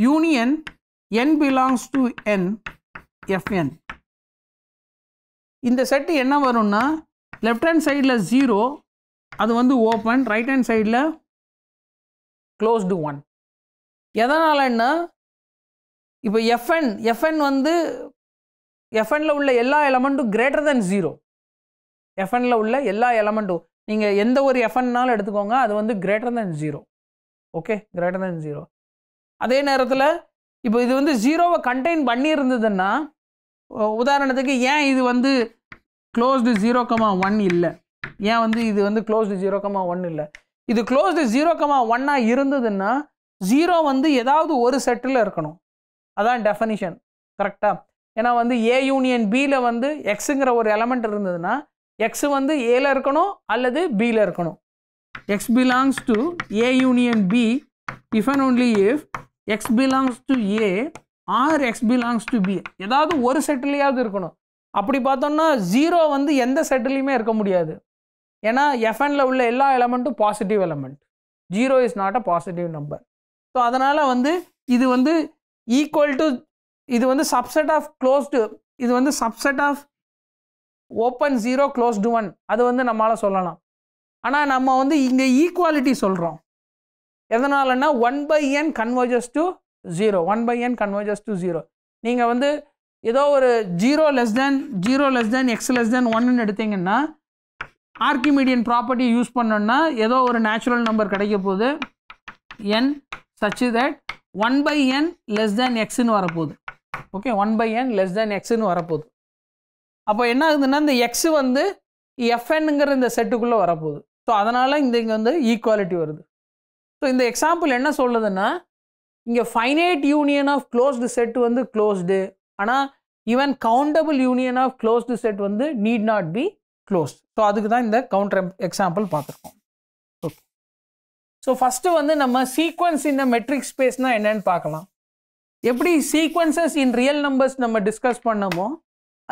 union N belongs to N FN இந்த செட்டு என்ன வரும்னா லெஃப்ட் ஹேண்ட் சைடில் ஜீரோ அது வந்து ஓப்பன் ரைட் ஹேண்ட் சைடில் க்ளோஸ்டு ஒன் எதனாலன்னா இப்போ எஃப்என் எஃப்என் வந்து எஃப்என்ல உள்ள எல்லா எலமெண்ட்டும் கிரேட்டர் தென் ஜீரோ எஃப்என்ல உள்ள எல்லா எலமெண்ட்டும் நீங்கள் எந்த ஒரு எஃப்என்னாலும் எடுத்துக்கோங்க அது வந்து கிரேட்டர் தென் ஜீரோ ஓகே கிரேட்டர் தென் ஜீரோ அதே நேரத்தில் இப்போ இது வந்து ஜீரோவை கண்டெயின் பண்ணியிருந்ததுன்னா உதாரணத்துக்கு ஏன் இது வந்து க்ளோஸ்டு ஜீரோ கமா ஒன் இல்லை ஏன் வந்து இது வந்து க்ளோஸ்டு ஜீரோ கமா ஒன் இல்லை இது க்ளோஸ்டு ஜீரோ கமா ஒன்னாக இருந்ததுன்னா ஜீரோ வந்து ஏதாவது ஒரு செட்டில் இருக்கணும் அதான் டெஃபனிஷன் கரெக்டாக ஏன்னா வந்து ஏ யூனியன் பியில் வந்து எக்ஸுங்கிற ஒரு எலமெண்ட் இருந்ததுன்னா எக்ஸ் வந்து ஏல இருக்கணும் அல்லது பியில் இருக்கணும் X belongs to A union B if and only if X belongs to A or X belongs to B ஏதாவது ஒரு செட்டிலையாவது இருக்கணும் அப்படி பார்த்தோம்னா ஜீரோ வந்து எந்த செட்டிலையுமே இருக்க முடியாது ஏன்னா எஃப்எனில் உள்ள எல்லா எலமெண்ட்டும் positive element zero is not a positive number so அதனால் வந்து இது வந்து ஈக்குவல் டு இது வந்து சப்செட் ஆஃப் க்ளோஸ்டு இது வந்து subset of open zero closed one அது வந்து நம்மளால் சொல்லலாம் ஆனால் நம்ம வந்து இங்கே ஈக்குவாலிட்டி சொல்கிறோம் எதனாலன்னா one by N converges to zero one by N converges to zero நீங்கள் வந்து ஏதோ ஒரு zero less than zero less than X less than ஒன்னு எடுத்தீங்கன்னா ஆர்கிமீடியன் ப்ராப்பர்ட்டி யூஸ் பண்ணோன்னா ஏதோ ஒரு நேச்சுரல் நம்பர் கிடைக்க போகுது N such that one by N less than எக்ஸுன்னு வரப்போகுது okay one by N less than எக்ஸுன்னு வரப்போகுது அப்போ என்ன ஆகுதுன்னா இந்த எக்ஸ் வந்து எஃப்என்னுங்கிற இந்த செட்டுக்குள்ளே வரப்போகுது ஸோ அதனால் இந்த இங்கே வந்து ஈக்குவாலிட்டி வருது ஸோ இந்த எக்ஸாம்பிள் என்ன சொல்லுதுன்னா இங்கே finite union of closed set வந்து க்ளோஸ்டு ஆனால் even countable union of closed set வந்து need not be close so அதுக்கு தான் இந்த கவுண்டர் எக்ஸாம்பிள் பார்த்துருக்கோம் ஓகே ஸோ ஃபஸ்ட்டு வந்து நம்ம சீக்வன்ஸ் இந்த மெட்ரிக் ஸ்பேஸ்னால் என்னன்னு பார்க்கலாம் எப்படி சீக்வன்சஸ் இன் ரியல் நம்பர்ஸ் நம்ம டிஸ்கஸ் பண்ணமோ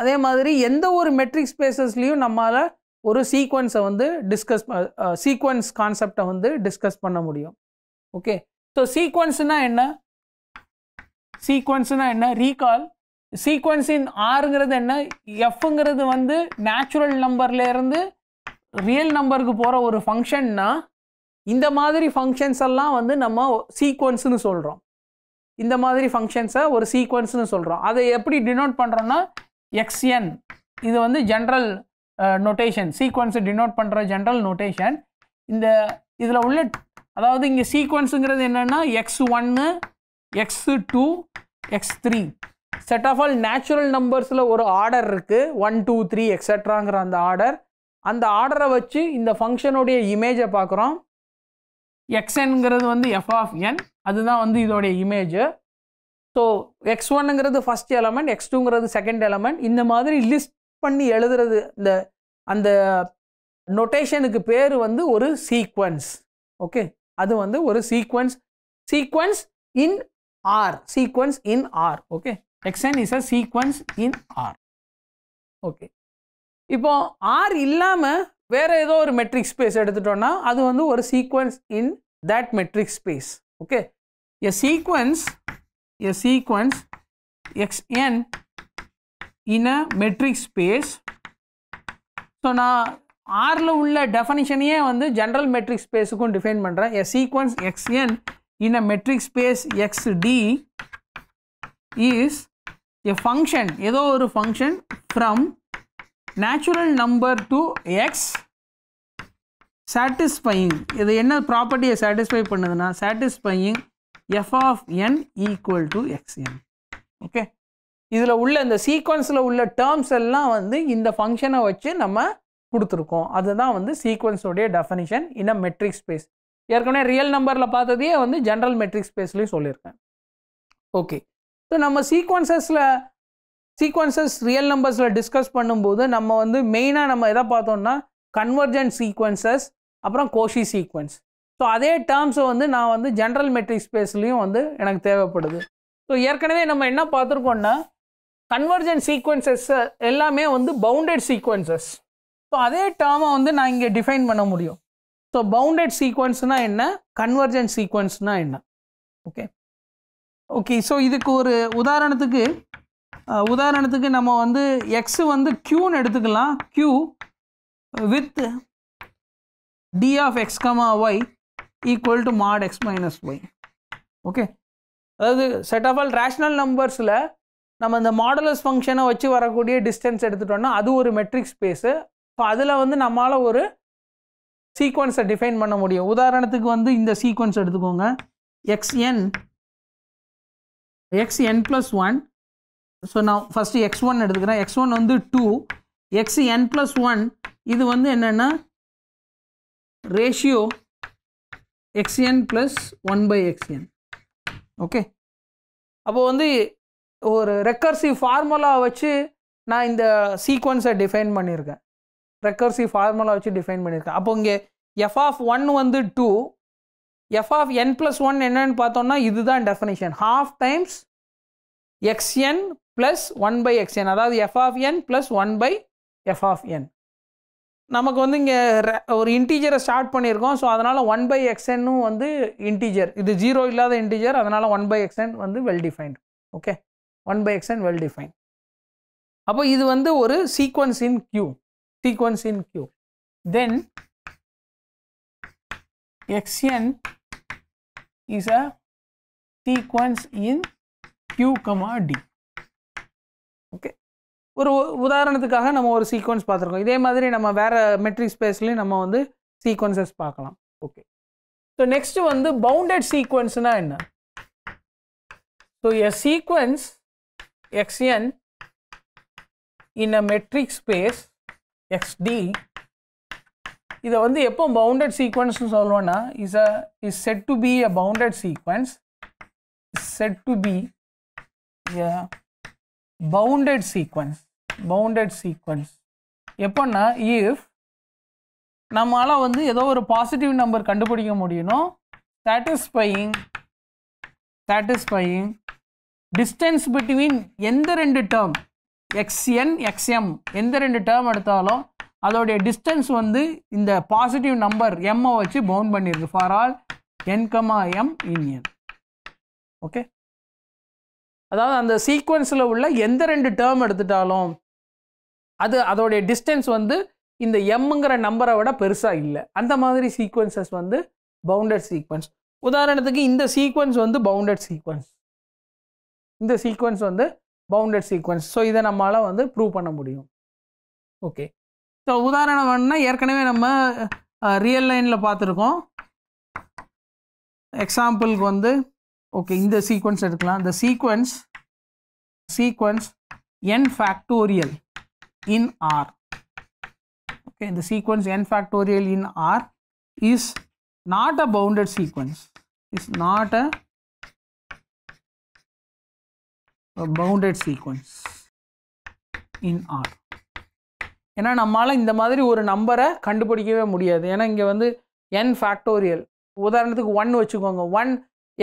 அதே மாதிரி எந்த ஒரு மெட்ரிக் ஸ்பேசஸ்லேயும் நம்மளால் ஒரு சீக்வன்ஸை வந்து டிஸ்கஸ் சீக்வன்ஸ் கான்செப்டை வந்து டிஸ்கஸ் பண்ண முடியும் ஓகே ஸோ சீக்வன்ஸ்னால் என்ன சீக்வன்ஸ்னால் என்ன ரீகால் சீக்வன்ஸின் ஆறுங்கிறது என்ன எஃப்ங்கிறது வந்து நேச்சுரல் நம்பர்லேருந்து ரியல் நம்பருக்கு போகிற ஒரு ஃபங்க்ஷன்னா இந்த மாதிரி ஃபங்க்ஷன்ஸ் எல்லாம் வந்து நம்ம சீக்வன்ஸ்னு சொல்கிறோம் இந்த மாதிரி ஃபங்க்ஷன்ஸை ஒரு சீக்வன்ஸ்னு சொல்கிறோம் அதை எப்படி டினோட் பண்ணுறோன்னா எக்ஸ்என் இது வந்து ஜென்ரல் நோட்டேஷன் சீக்வன்ஸை டினோட் பண்ணுற ஜென்ரல் நோட்டேஷன் இந்த இதில் உள்ள அதாவது இங்கே சீக்வன்ஸுங்கிறது என்னென்னா எக்ஸ் ஒன்று X two X three set of all natural நம்பர்ஸில் ஒரு ஆர்டர் இருக்குது ஒன் டூ த்ரீ எக்ஸட்ராங்கிற அந்த ஆர்டர் அந்த ஆர்டரை வச்சு இந்த ஃபங்க்ஷனுடைய இமேஜை பார்க்குறோம் எக்ஸ்என்கிறது வந்து எஃப் ஆஃப் என் அதுதான் வந்து இதோடைய இமேஜு ஸோ எக்ஸ் ஒன்னுங்கிறது ஃபஸ்ட் எலமெண்ட் எக்ஸ் டூங்கிறது செகண்ட் எலமெண்ட் இந்த மாதிரி லிஸ்ட் பண்ணி எழுதுறது இந்த அந்த நொட்டேஷனுக்கு பேர் வந்து ஒரு சீக்வன்ஸ் ஓகே அது வந்து ஒரு sequence sequence in R sequence in R okay xn is a sequence in R okay இப்போ ஆர் இல்லாமல் வேறு ஏதோ ஒரு மெட்ரிக் ஸ்பேஸ் எடுத்துட்டோம்னா அது வந்து ஒரு sequence in that metric space okay a sequence a sequence xn in a metric space so நான் ஆரில் உள்ள டெஃபனிஷனையே வந்து ஜென்ரல் மெட்ரிக் ஸ்பேஸுக்கும் டிஃபைன் பண்ணுறேன் a sequence XN in a metric space X D is a function ஏதோ ஒரு function from natural number to x satisfying இது என்ன ப்ராப்பர்ட்டியை சாட்டிஸ்ஃபை பண்ணுதுன்னா satisfying f of n equal to xn okay இதில் உள்ள இந்த sequenceல உள்ள terms எல்லாம் வந்து இந்த function வச்சு நம்ம கொடுத்துருக்கோம் அதுதான் வந்து sequence சீக்வன்ஸோடைய definition in a metric space ஏற்கனவே real numberல பார்த்ததையே வந்து general metric ஸ்பேஸ்லேயும் சொல்லியிருக்கேன் ஓகே ஸோ நம்ம சீக்வன்சஸில் சீக்வன்சஸ் ரியல் நம்பர்ஸில் டிஸ்கஸ் பண்ணும்போது நம்ம வந்து மெயினாக நம்ம எதை பார்த்தோம்னா கன்வர்ஜென்ட் சீக்வன்சஸ் அப்புறம் கோஷி சீக்வன்ஸ் ஸோ அதே டேர்ம்ஸை வந்து நான் வந்து ஜென்ரல் மெட்ரிக் ஸ்பேஸ்லேயும் வந்து எனக்கு தேவைப்படுது ஸோ ஏற்கனவே நம்ம என்ன பார்த்துருக்கோம்னா கன்வர்ஜென்ட் சீக்வன்சஸ் எல்லாமே வந்து பவுண்டட் சீக்வன்சஸ் ஸோ அதே டேர்மை வந்து நான் இங்கே டிஃபைன் பண்ண முடியும் ஸோ பவுண்டட் சீக்வன்ஸ்னால் என்ன கன்வர்ஜென்ட் சீக்வன்ஸ்னால் என்ன ஓகே ஓகே ஸோ இதுக்கு ஒரு உதாரணத்துக்கு உதாரணத்துக்கு நம்ம வந்து எக்ஸு வந்து க்யூன்னு எடுத்துக்கலாம் Q with D of X comma Y equal to mod X minus Y okay அதாவது செட் ஆஃப் ஆல் ரேஷ்னல் நம்பர்ஸில் நம்ம இந்த மாடலஸ் ஃபங்க்ஷனை வச்சு வரக்கூடிய டிஸ்டன்ஸ் எடுத்துகிட்டோன்னா அது ஒரு மெட்ரிக் ஸ்பேஸு ஸோ அதில் வந்து நம்மளால் ஒரு சீக்வன்ஸை டிஃபைன் பண்ண முடியும் உதாரணத்துக்கு வந்து இந்த சீக்வன்ஸ் எடுத்துக்கோங்க X N X N plus one so நான் ஃபஸ்ட்டு எக்ஸ் ஒன் எடுத்துக்கிறேன் எக்ஸ் ஒன் வந்து two X N plus one இது வந்து என்னென்னா ratio N plus one by N okay அப்போது வந்து ஒரு ரெக்கர்சிவ் ஃபார்முலா வச்சு நான் இந்த சீக்வன்ஸை டிஃபைன் பண்ணியிருக்கேன் ரெக்கர்சிவ் ஃபார்முலா வச்சு டிஃபைன் பண்ணியிருக்கேன் அப்போ இங்கே எஃப் ஆஃப் ஒன் வந்து two F of N plus one என்னன்னு பார்த்தோன்னா இதுதான் definition half times xn plus one by XN அதாவது F of N plus one by F of N நமக்கு வந்து இங்கே ஒரு இன்டீஜரை ஸ்டார்ட் பண்ணியிருக்கோம் ஸோ அதனால் ஒன் பை எக்ஸ்என்னும் வந்து இன்டீஜர் இது ஜீரோ இல்லாத இன்டீஜர் அதனால் ஒன் பை எக்ஸ்என் வந்து well defined okay one by XN well define அப்போ இது வந்து ஒரு sequence in Q sequence in Q then XN is a sequence in Q comma D okay ஒரு உதாரணத்துக்காக நம்ம ஒரு சீக்வன்ஸ் பார்த்துருக்கோம் இதே மாதிரி நம்ம வேறு மெட்ரிக் ஸ்பேஸ்லேயும் நம்ம வந்து சீக்வன்சஸ் பார்க்கலாம் ஓகே ஸோ நெக்ஸ்ட்டு வந்து பவுண்டட் சீக்வன்ஸ்னால் என்ன so a sequence XN in a metric space XD இதை வந்து எப்போ பவுண்டட் சீக்வன்ஸ்னு சொல்லுவோன்னா is a is said to be a bounded sequence said to be yeah, bounded sequence. Bounded sequence. எப்பன்னா if நம்மால வந்து ஏதோ ஒரு பாசிட்டிவ் நம்பர் கண்டுபிடிக்க முடியணும் சாட்டிஸ்ஃபையிங் சாட்டிஸ்ஃபையிங் டிஸ்டன்ஸ் பிட்வீன் எந்த ரெண்டு டேர்ம் எக்ஸ்என் எக்ஸ்எம் எந்த ரெண்டு டேர்ம் எடுத்தாலும் அதோடைய டிஸ்டன்ஸ் வந்து இந்த பாசிட்டிவ் நம்பர் எம்மை வச்சு பவுண்ட் பண்ணியிருக்கு for all N comma M in N okay அதாவது அந்த சீக்வன்ஸில் உள்ள எந்த ரெண்டு டேர்ம் எடுத்துட்டாலும் அது அதோடைய டிஸ்டன்ஸ் வந்து இந்த எம்முங்கிற நம்பரை விட பெருசாக இல்லை அந்த மாதிரி சீக்வன்சஸ் வந்து பவுண்டட் சீக்வன்ஸ் உதாரணத்துக்கு இந்த சீக்வன்ஸ் வந்து பவுண்டட் சீக்வன்ஸ் இந்த சீக்வன்ஸ் வந்து பவுண்டட் சீக்வன்ஸ் ஸோ இதை நம்மளால் வந்து ப்ரூவ் பண்ண முடியும் ஓகே ஸோ உதாரணம் வேணும்னா ஏற்கனவே நம்ம ரியல் லைனில் பார்த்துருக்கோம் எக்ஸாம்பிளுக்கு வந்து ஓகே இந்த சீக்வன்ஸ் எடுக்கலாம் இந்த sequence sequence N factorial in R okay இந்த sequence N factorial in R is not a bounded sequence is not a bounded sequence in R ஏன்னா நம்மளால் இந்த மாதிரி ஒரு நம்பரை கண்டுபிடிக்கவே முடியாது ஏன்னா இங்கே வந்து என் ஃபேக்டோரியல் உதாரணத்துக்கு ஒன் வச்சுக்கோங்க ஒன்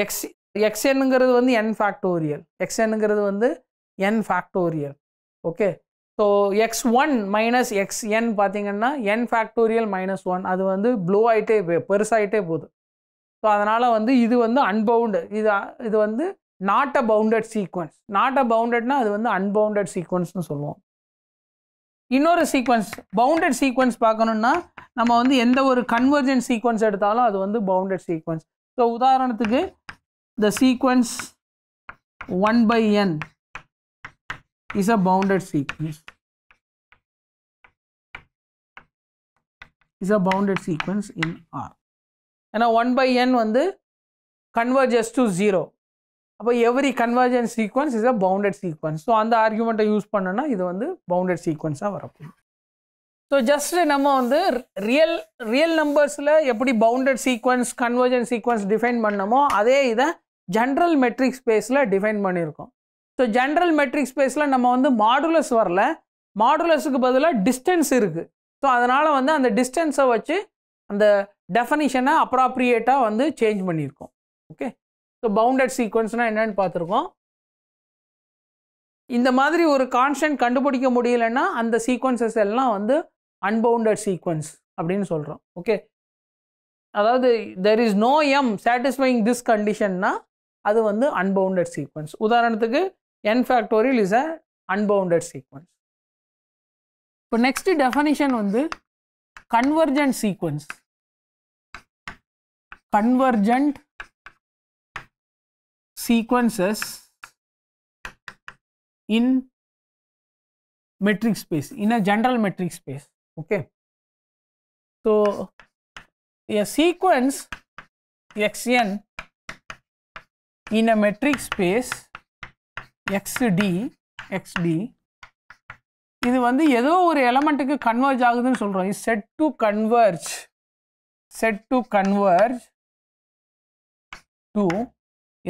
எக்ஸ் எக்ஸ்என்னுங்கிறது வந்து என் ஃபேக்டோரியல் எக்ஸ்என்னுங்கிறது வந்து N factorial okay so X one minus X N பார்த்தீங்கன்னா என் ஃபேக்டோரியல் மைனஸ் ஒன் அது வந்து ப்ளூ ஆகிட்டே பெருசாகிட்டே போகுது ஸோ அதனால் வந்து இது வந்து அன்பவுண்டு இது இது வந்து not a bounded sequence not a பவுண்டட்னா அது வந்து அன்பவுண்டட் சீக்வன்ஸ்னு சொல்லுவோம் இன்னொரு சீக்வன்ஸ் பவுண்டட் சீக்வன்ஸ் பார்க்கணுன்னா நம்ம வந்து எந்த ஒரு கன்வர்ஜென்ட் சீக்வன்ஸ் எடுத்தாலும் அது வந்து பவுண்டட் சீக்வன்ஸ் ஸோ உதாரணத்துக்கு the sequence 1 by n is a bounded sequence is a bounded sequence in R. ஏன்னா ஒன் பை என் வந்து கன்வர்ஜஸ் டு ஜீரோ அப்போ every convergent sequence is a bounded sequence so அந்த ஆர்குமெண்ட்டை use பண்ணோன்னா இது வந்து bounded சீக்வன்ஸாக வரப்போகுது ஸோ ஜஸ்ட் நம்ம வந்து ரியல் ரியல் நம்பர்ஸில் எப்படி bounded sequence convergent sequence define பண்ணமோ அதே இதை ஜென்ரல் மெட்ரிக் ஸ்பேஸில் டிஃபைன் பண்ணியிருக்கோம் ஸோ ஜென்ரல் மெட்ரிக் ஸ்பேஸில் நம்ம வந்து மாடுலஸ் வரல மாடுலஸுக்கு பதிலாக டிஸ்டன்ஸ் இருக்குது ஸோ அதனால் வந்து அந்த டிஸ்டன்ஸை வச்சு அந்த டெஃபனிஷனை அப்ராப்ரியேட்டாக வந்து சேஞ்ச் பண்ணியிருக்கோம் ஓகே ஸோ பவுண்டட் சீக்வன்ஸ்னால் என்னென்னு பார்த்துருக்கோம் இந்த மாதிரி ஒரு கான்ஸ்டன்ட் கண்டுபிடிக்க முடியலன்னா அந்த சீக்வன்சஸ் எல்லாம் வந்து அன்பவுண்டட் சீக்வன்ஸ் அப்படின்னு சொல்கிறோம் ஓகே அதாவது there is no M satisfying this கண்டிஷன்னா அது வந்து அன்பவுண்டட் சீக்வன்ஸ் உதாரணத்துக்கு N factorial is a unbounded sequence இப்போ நெக்ஸ்ட் டெஃபனிஷன் வந்து convergent sequence convergent sequences in metric space in a general metric space okay so a sequence in a metric space xd xd இது வந்து ஏதோ ஒரு எலமெண்ட்டுக்கு converge ஆகுதுன்னு சொல்கிறோம் is said to converge said to converge to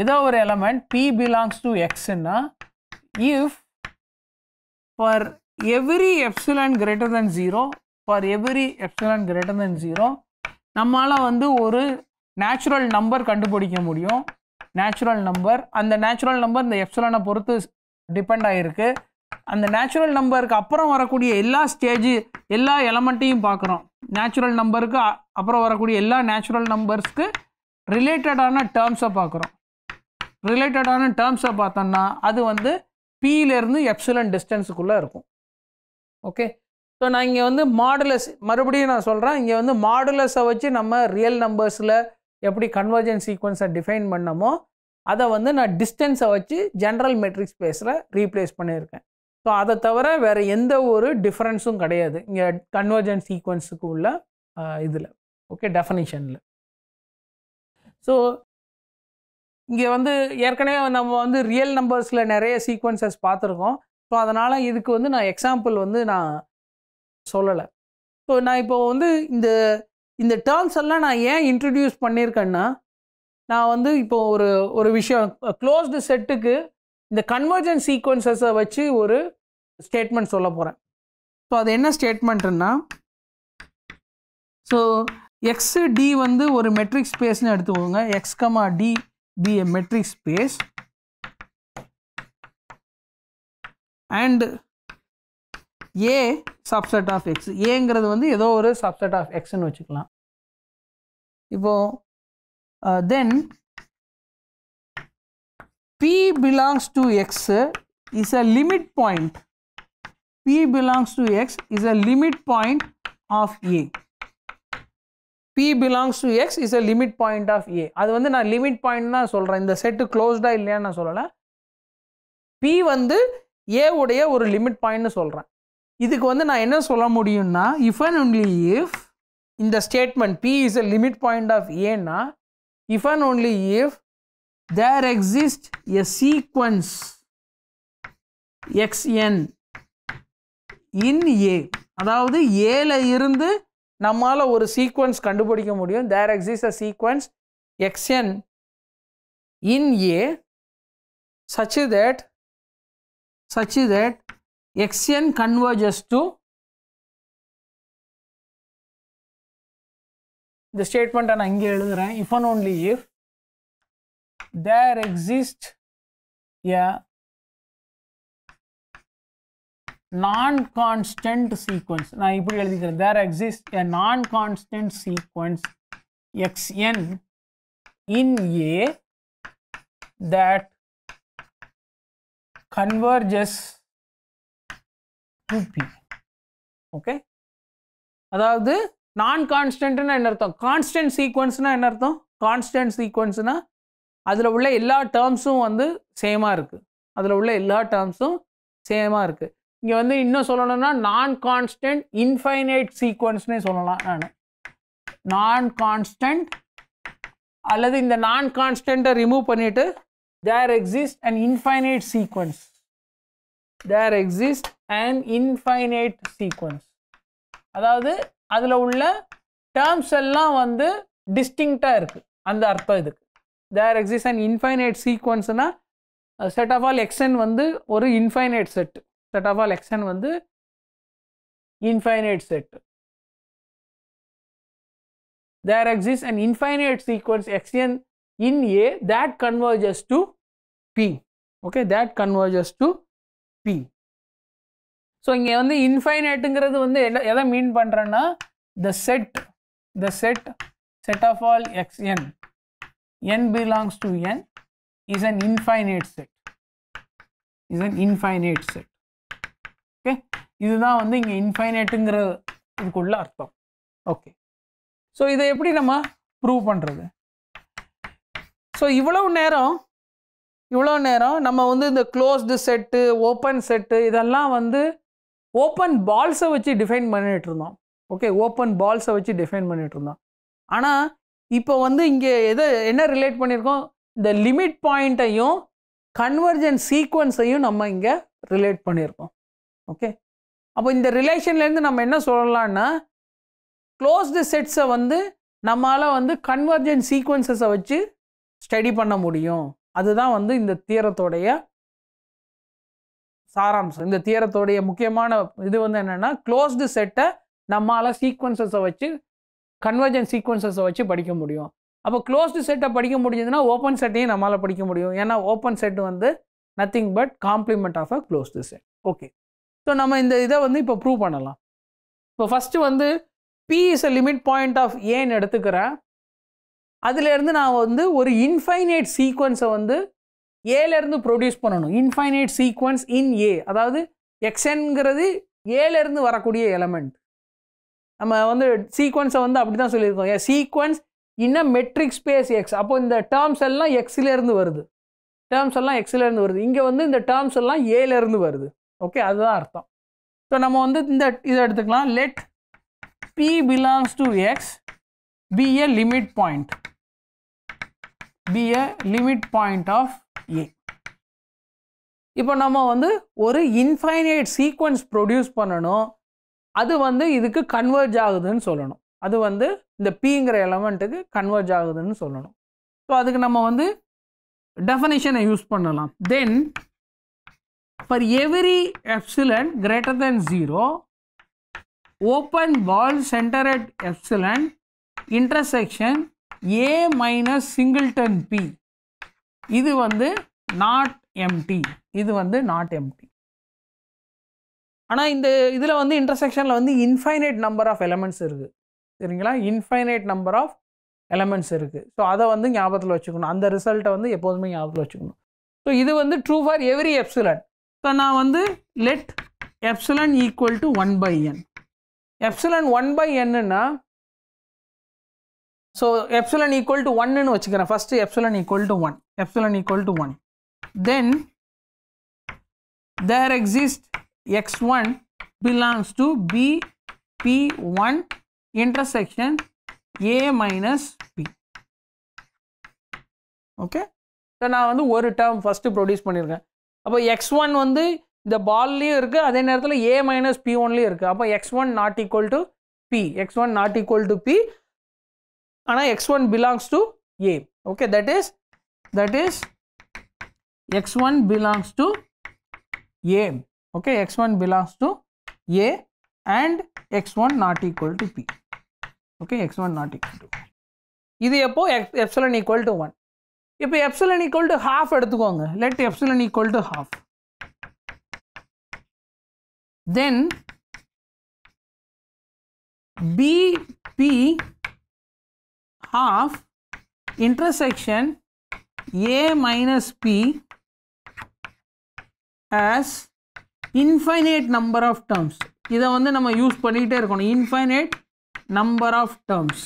ஏதோ ஒரு element P belongs to எக்ஸ்ன்னா if for every epsilon greater then zero for every epsilon greater then zero நம்மளால் வந்து ஒரு நேச்சுரல் நம்பர் கண்டுபிடிக்க முடியும் நேச்சுரல் நம்பர் அந்த நேச்சுரல் நம்பர் இந்த எப்சலனை பொறுத்து டிபெண்ட் ஆகிருக்கு அந்த நேச்சுரல் நம்பருக்கு அப்புறம் வரக்கூடிய எல்லா ஸ்டேஜ் எல்லா எலமெண்ட்டையும் பார்க்குறோம் நேச்சுரல் நம்பருக்கு அப்புறம் வரக்கூடிய எல்லா நேச்சுரல் நம்பர்ஸ்க்கு ரிலேட்டடான டேர்ம்ஸை பார்க்குறோம் ரிலேட்டடான டேர்ம்ஸை பார்த்தோம்னா அது வந்து பியிலேருந்து எப்சிலன் டிஸ்டன்ஸுக்குள்ளே இருக்கும் ஓகே ஸோ நான் இங்கே வந்து மாடுலஸ் மறுபடியும் நான் சொல்கிறேன் இங்கே வந்து மாடுலஸை வச்சு நம்ம ரியல் நம்பர்ஸில் எப்படி கன்வர்ஜன் சீக்வன்ஸை டிஃபைன் பண்ணமோ அதை வந்து நான் டிஸ்டன்ஸை வச்சு ஜென்ரல் மெட்ரிக் ஸ்பேஸில் ரீப்ளேஸ் பண்ணியிருக்கேன் ஸோ அதை தவிர வேறு எந்த ஒரு டிஃப்ரென்ஸும் கிடையாது இங்கே கன்வர்ஜன் சீக்வன்ஸுக்கு உள்ள இதில் ஓகே டெஃபனிஷனில் ஸோ இங்கே வந்து ஏற்கனவே நம்ம வந்து ரியல் நம்பர்ஸில் நிறைய சீக்வன்சஸ் பார்த்துருக்கோம் ஸோ அதனால் இதுக்கு வந்து நான் எக்ஸாம்பிள் வந்து நான் சொல்லலை ஸோ நான் இப்போ வந்து இந்த இந்த டேர்ம்ஸ் எல்லாம் நான் ஏன் இன்ட்ரடியூஸ் பண்ணியிருக்கேன்னா நான் வந்து இப்போ ஒரு ஒரு விஷயம் க்ளோஸ்டு செட்டுக்கு இந்த கன்வர்ஜன் சீக்வன்சஸை வச்சு ஒரு ஸ்டேட்மெண்ட் சொல்ல போகிறேன் ஸோ அது என்ன ஸ்டேட்மெண்ட்டுன்னா ஸோ எக்ஸு டி வந்து ஒரு மெட்ரிக் ஸ்பேஸ்னு எடுத்துக்கோங்க X comma D be a metric space and A subset of X ஏங்கிறது வந்து ஏதோ ஒரு சப்செட் ஆஃப் எக்ஸ்ன்னு வச்சுக்கலாம் இப்போது then P belongs to X is a limit point P belongs to X is a limit point of A P belongs to X is a limit point of A அது வந்து நான் limit point தான் சொல்கிறேன் இந்த set க்ளோஸ்டாக இல்லையான்னு நான் சொல்லலை B வந்து ஏ உடைய ஒரு லிமிட் பாயிண்ட்னு சொல்கிறேன் இதுக்கு வந்து நான் என்ன சொல்ல முடியும்னா இஃப் அண்ட் ஒன்லி இஃப் இந்த statement P is a limit point of ஏன்னா if and only if there exist a sequence XN in A அதாவது ஏல இருந்து நம்மால் ஒரு சீக்வன்ஸ் கண்டுபிடிக்க முடியும் there exist a sequence XN in A such that such that xn converges to the statement ಅನ್ನು ಹಂಗೆ ಹೇಳಿದ್ರೆ if and only if there exists a non-constant sequence நான் இப்படி If there exists a non-constant sequence xn in a that converges 2p okay அதாவது நான் கான்ஸ்டன்ட்னா என்ன அர்த்தம் constant சீக்வன்ஸ்னா என்ன அர்த்தம் கான்ஸ்டன்ட் சீக்வன்ஸ்னா அதில் உள்ள எல்லா டேர்ம்ஸும் வந்து சேமாக இருக்குது அதில் உள்ள எல்லா டேர்ம்ஸும் சேமாக இருக்குது இங்கே வந்து இன்னும் சொல்லணும்னா நான் கான்ஸ்டன்ட் இன்ஃபைனைட் சீக்வன்ஸ்னே சொல்லலாம் நான் நான் கான்ஸ்டன்ட் அல்லது இந்த நான் கான்ஸ்டண்ட்டை ரிமூவ் பண்ணிவிட்டு there exist and infinite sequence there exist and infinite sequence அதாவது அதில் உள்ள டேர்ம்ஸ் எல்லாம் வந்து டிஸ்டிங்க்டாக இருக்குது அந்த அர்த்தம் இதுக்கு தேர் எக்ஸிஸ் அண்ட் இன்ஃபைனைட் சீக்வன்ஸ்னால் செட் ஆஃப் ஆல் எக்ஸன் வந்து ஒரு infinite set set of all x n வந்து infinite set there exists and infinite sequence xn in A that converges to P okay that converges to P so இங்கே வந்து இன்ஃபைனைட்டுங்கிறது வந்து என்ன எதை மீன் பண்ணுறேன்னா the set the set set of all x n n belongs to N is an infinite set is an infinite set okay இதுதான் வந்து இங்கே இன்ஃபைனைட்டுங்கிற இதுக்குள்ள அர்த்தம் ஓகே ஸோ இதை எப்படி நம்ம ப்ரூவ் பண்ணுறது ஸோ இவ்வளவு நேரம் இவ்வளோ நேரம் நம்ம வந்து இந்த க்ளோஸ்டு செட்டு ஓப்பன் செட்டு இதெல்லாம் வந்து ஓப்பன் பால்ஸை வச்சு டிஃபைன் பண்ணிகிட்டு இருந்தோம் ஓகே ஓப்பன் பால்ஸை வச்சு டிஃபைன் பண்ணிகிட்டு இருந்தோம் ஆனால் இப்போ வந்து இங்கே எது என்ன ரிலேட் பண்ணியிருக்கோம் இந்த லிமிட் பாயிண்ட்டையும் கன்வர்ஜன் சீக்வன்ஸையும் நம்ம இங்கே ரிலேட் பண்ணியிருக்கோம் ஓகே அப்போ இந்த ரிலேஷன்லேருந்து நம்ம என்ன சொல்லலான்னா க்ளோஸ்டு செட்ஸை வந்து நம்மளால் வந்து கன்வர்ஜன் சீக்வன்சஸை வச்சு ஸ்டடி பண்ண முடியும் அதுதான் வந்து இந்த தீரத்தோடைய சாராம்சம் இந்த தியரத்தோடைய முக்கியமான இது வந்து என்னென்னா க்ளோஸ்டு செட்டை நம்மளால் சீக்வன்சஸை வச்சு கன்வர்ஜன் சீக்வன்சஸை வச்சு படிக்க முடியும் அப்போ க்ளோஸ்டு செட்டை படிக்க முடிஞ்சதுன்னா ஓப்பன் செட்டையும் நம்மளால் படிக்க முடியும் ஏன்னா ஓப்பன் செட் வந்து nothing but complement of a closed set okay so நம்ம இந்த இதை வந்து இப்போ ப்ரூவ் பண்ணலாம் இப்போ ஃபஸ்ட்டு வந்து P is a limit point of ஏன்னு எடுத்துக்கிறேன் அதுலேருந்து நான் வந்து ஒரு இன்ஃபைனைட் சீக்வன்ஸை வந்து ஏலேருந்து ப்ரொடியூஸ் பண்ணணும் இன்ஃபைனைட் சீக்வன்ஸ் இன் ஏ அதாவது எக்ஸ்என்கிறது ஏலேருந்து வரக்கூடிய எலமெண்ட் நம்ம வந்து சீக்வன்ஸை வந்து அப்படி தான் சொல்லியிருக்கோம் ஏ சீக்வன்ஸ் இன்னும் மெட்ரிக் ஸ்பேஸ் எக்ஸ் அப்போ இந்த டேர்ம்ஸ் எல்லாம் எக்ஸிலேருந்து வருது டேர்ம்ஸ் எல்லாம் எக்ஸிலேருந்து வருது இங்கே வந்து இந்த டேர்ம்ஸ் எல்லாம் ஏலேருந்து வருது ஓகே அதுதான் அர்த்தம் ஸோ நம்ம வந்து இந்த இதை எடுத்துக்கலாம் let P belongs to X P A limit point P limit point of A இப்போ நம்ம வந்து ஒரு இன்ஃபைனைட் சீக்வன்ஸ் ப்ரொடியூஸ் பண்ணணும் அது வந்து இதுக்கு கன்வெர்ஜ் ஆகுதுன்னு சொல்லணும் அது வந்து இந்த பிங்கிற எலமெண்ட்டுக்கு கன்வெர்ஜ் ஆகுதுன்னு சொல்லணும் ஸோ அதுக்கு நம்ம வந்து டெஃபனேஷனை யூஸ் பண்ணலாம் then for every epsilon greater then zero open ball centre at epsilon intersection A minus singleton P இது வந்து நாட் எம்டி இது வந்து நாட் எம்டி ஆனால் இந்த இதில் வந்து இன்டர்செக்ஷனில் வந்து இன்ஃபைனைட் நம்பர் ஆஃப் எலமெண்ட்ஸ் இருக்குது சரிங்களா இன்ஃபைனைட் நம்பர் ஆஃப் எலமெண்ட்ஸ் இருக்குது ஸோ அதை வந்து ஞாபகத்தில் வச்சுக்கணும் அந்த ரிசல்ட்டை வந்து எப்போதுமே ஞாபகத்தில் வச்சுக்கணும் ஸோ இது வந்து true for every epsilon so நான் வந்து let epsilon equal to one by n epsilon one by என்னன்னா ஸோ எப்சுலன் ஈக்குவல் டு ஒன்னு வச்சுக்கிறேன் first epsilon equal to one epsilon equal to one then there exist there exists x1 belongs P b p1 intersection A minus P okay so நான் வந்து ஒரு term first produce பண்ணியிருக்கேன் அப்போ x one வந்து இந்த பால்லையும் இருக்குது அதே நேரத்தில் ஏ மைனஸ் பி ஒன்லேயும் இருக்குது அப்போ x one not equal to P x one not equal to P ஆனால் x one belongs to A okay that is that is x one belongs to A okay x1 belongs to a and x1 not equal to p okay x1 not equal to இது எப்போது எப்போ epsilon equal to one இப்போ epsilon equal to half எடுத்துக்கோங்க let epsilon equal to half then BP half intersection a minus p as infinite number of terms இதை வந்து நம்ம use பண்ணிக்கிட்டே இருக்கணும் infinite number of terms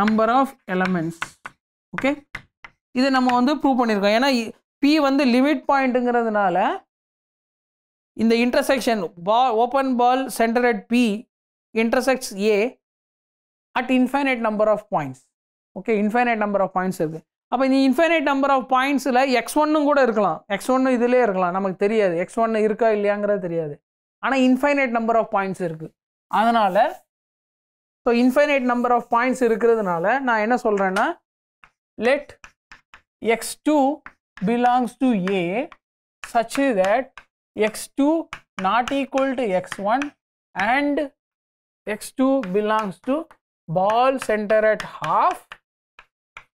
number of elements okay இதை நம்ம வந்து ப்ரூவ் பண்ணியிருக்கோம் ஏன்னா பி வந்து லிமிட் பாயிண்ட்டுங்கிறதுனால இந்த intersection ball open ball centre at P intersects A at infinite number of points okay infinite number of points இருக்குது அப்போ இந்த இன்ஃபைனைட் நம்பர் ஆஃப் பாயிண்ட்ஸில் எக்ஸ் ஒன்னும் கூட இருக்கலாம் எக்ஸ் ஒன்று இதிலே இருக்கலாம் நமக்கு தெரியாது எக்ஸ் ஒன்று இருக்கா இல்லையாங்கிறது தெரியாது ஆனால் இன்ஃபைனைட் நம்பர் ஆஃப் பாயிண்ட்ஸ் இருக்குது அதனால் so infinite number of points இருக்கிறதுனால நான் என்ன சொல்கிறேன்னா let x two belongs to A such that two not equal to x one and x two belongs to ball center at half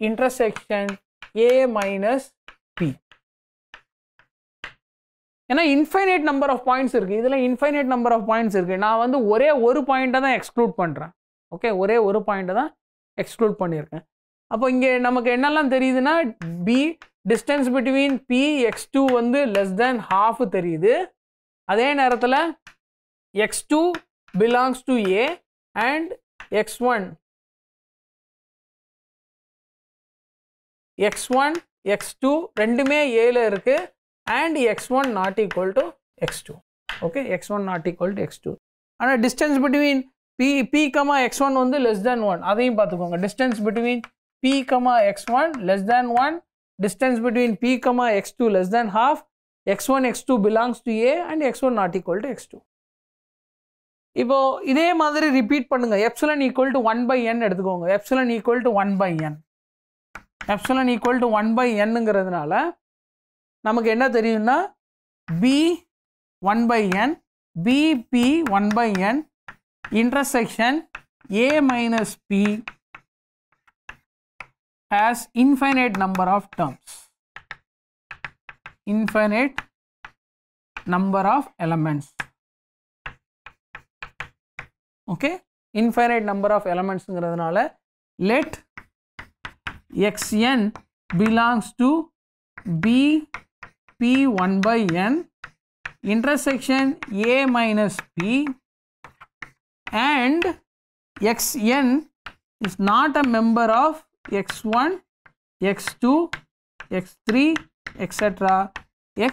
intersection A minus P. ஏன்னா infinite number of points இருக்குது இதில் infinite number of points இருக்குது நான் வந்து ஒரே ஒரு பாயிண்ட்டை தான் எக்ஸ்க்ளூட் பண்ணுறேன் ஓகே ஒரே ஒரு பாயிண்ட்டை தான் எக்ஸ்க்ளூட் பண்ணியிருக்கேன் அப்போ இங்கே நமக்கு என்னெல்லாம் தெரியுதுன்னா P distance between P x two வந்து லெஸ் தேன் ஹாஃப் தெரியுது அதே நேரத்தில் x two belongs to A and x1 x1 x2 ரெண்டுமே ஏல இருக்கு and x1 not equal to x2 okay x1 not equal to x2 ஆனால் distance between p p comma x1 வந்து less than 1 அதையும் பார்த்துக்கோங்க distance between p comma x1 less than 1 distance between p comma x2 less than half x1 x2 belongs to a and x1 not equal to x2 இப்போது இதே மாதிரி repeat பண்ணுங்கள் epsilon equal to one by n எடுத்துக்கோங்க epsilon equal to one by n epsilon equal to one by என்னுங்கிறதுனால நமக்கு என்ன தெரியும்னா P one by n BP one by n intersection A minus P has infinite number of terms infinite number of elements okay infinite number of எலமெண்ட்ஸுங்கிறதுனால Let xn belongs to b p1 by n intersection a minus p and xn is not a member of x1 x2 x3 etc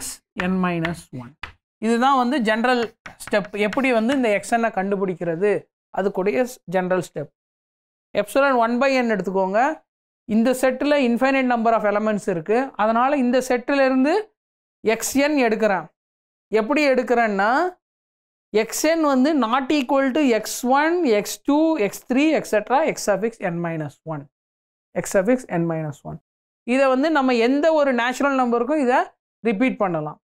xn minus 1 இதுதான் வந்து general step எப்படி வந்து இந்த எக்ஸனை கண்டுபிடிக்கிறது அதுக்குடைய general step epsilon one by n எடுத்துக்கோங்க இந்த செட்டில் இன்ஃபைனைட் நம்பர் ஆஃப் எலமெண்ட்ஸ் இருக்குது அதனால் இந்த செட்டிலேருந்து எக்ஸ்என் எடுக்கிறேன் எப்படி எடுக்கிறேன்னா எக்ஸ்என் வந்து not equal to x one x two X three extra x suffix n minus one x suffix n minus one இதை வந்து நம்ம எந்த ஒரு நேச்சுரல் நம்பருக்கும் இதை ரிப்பீட் பண்ணலாம்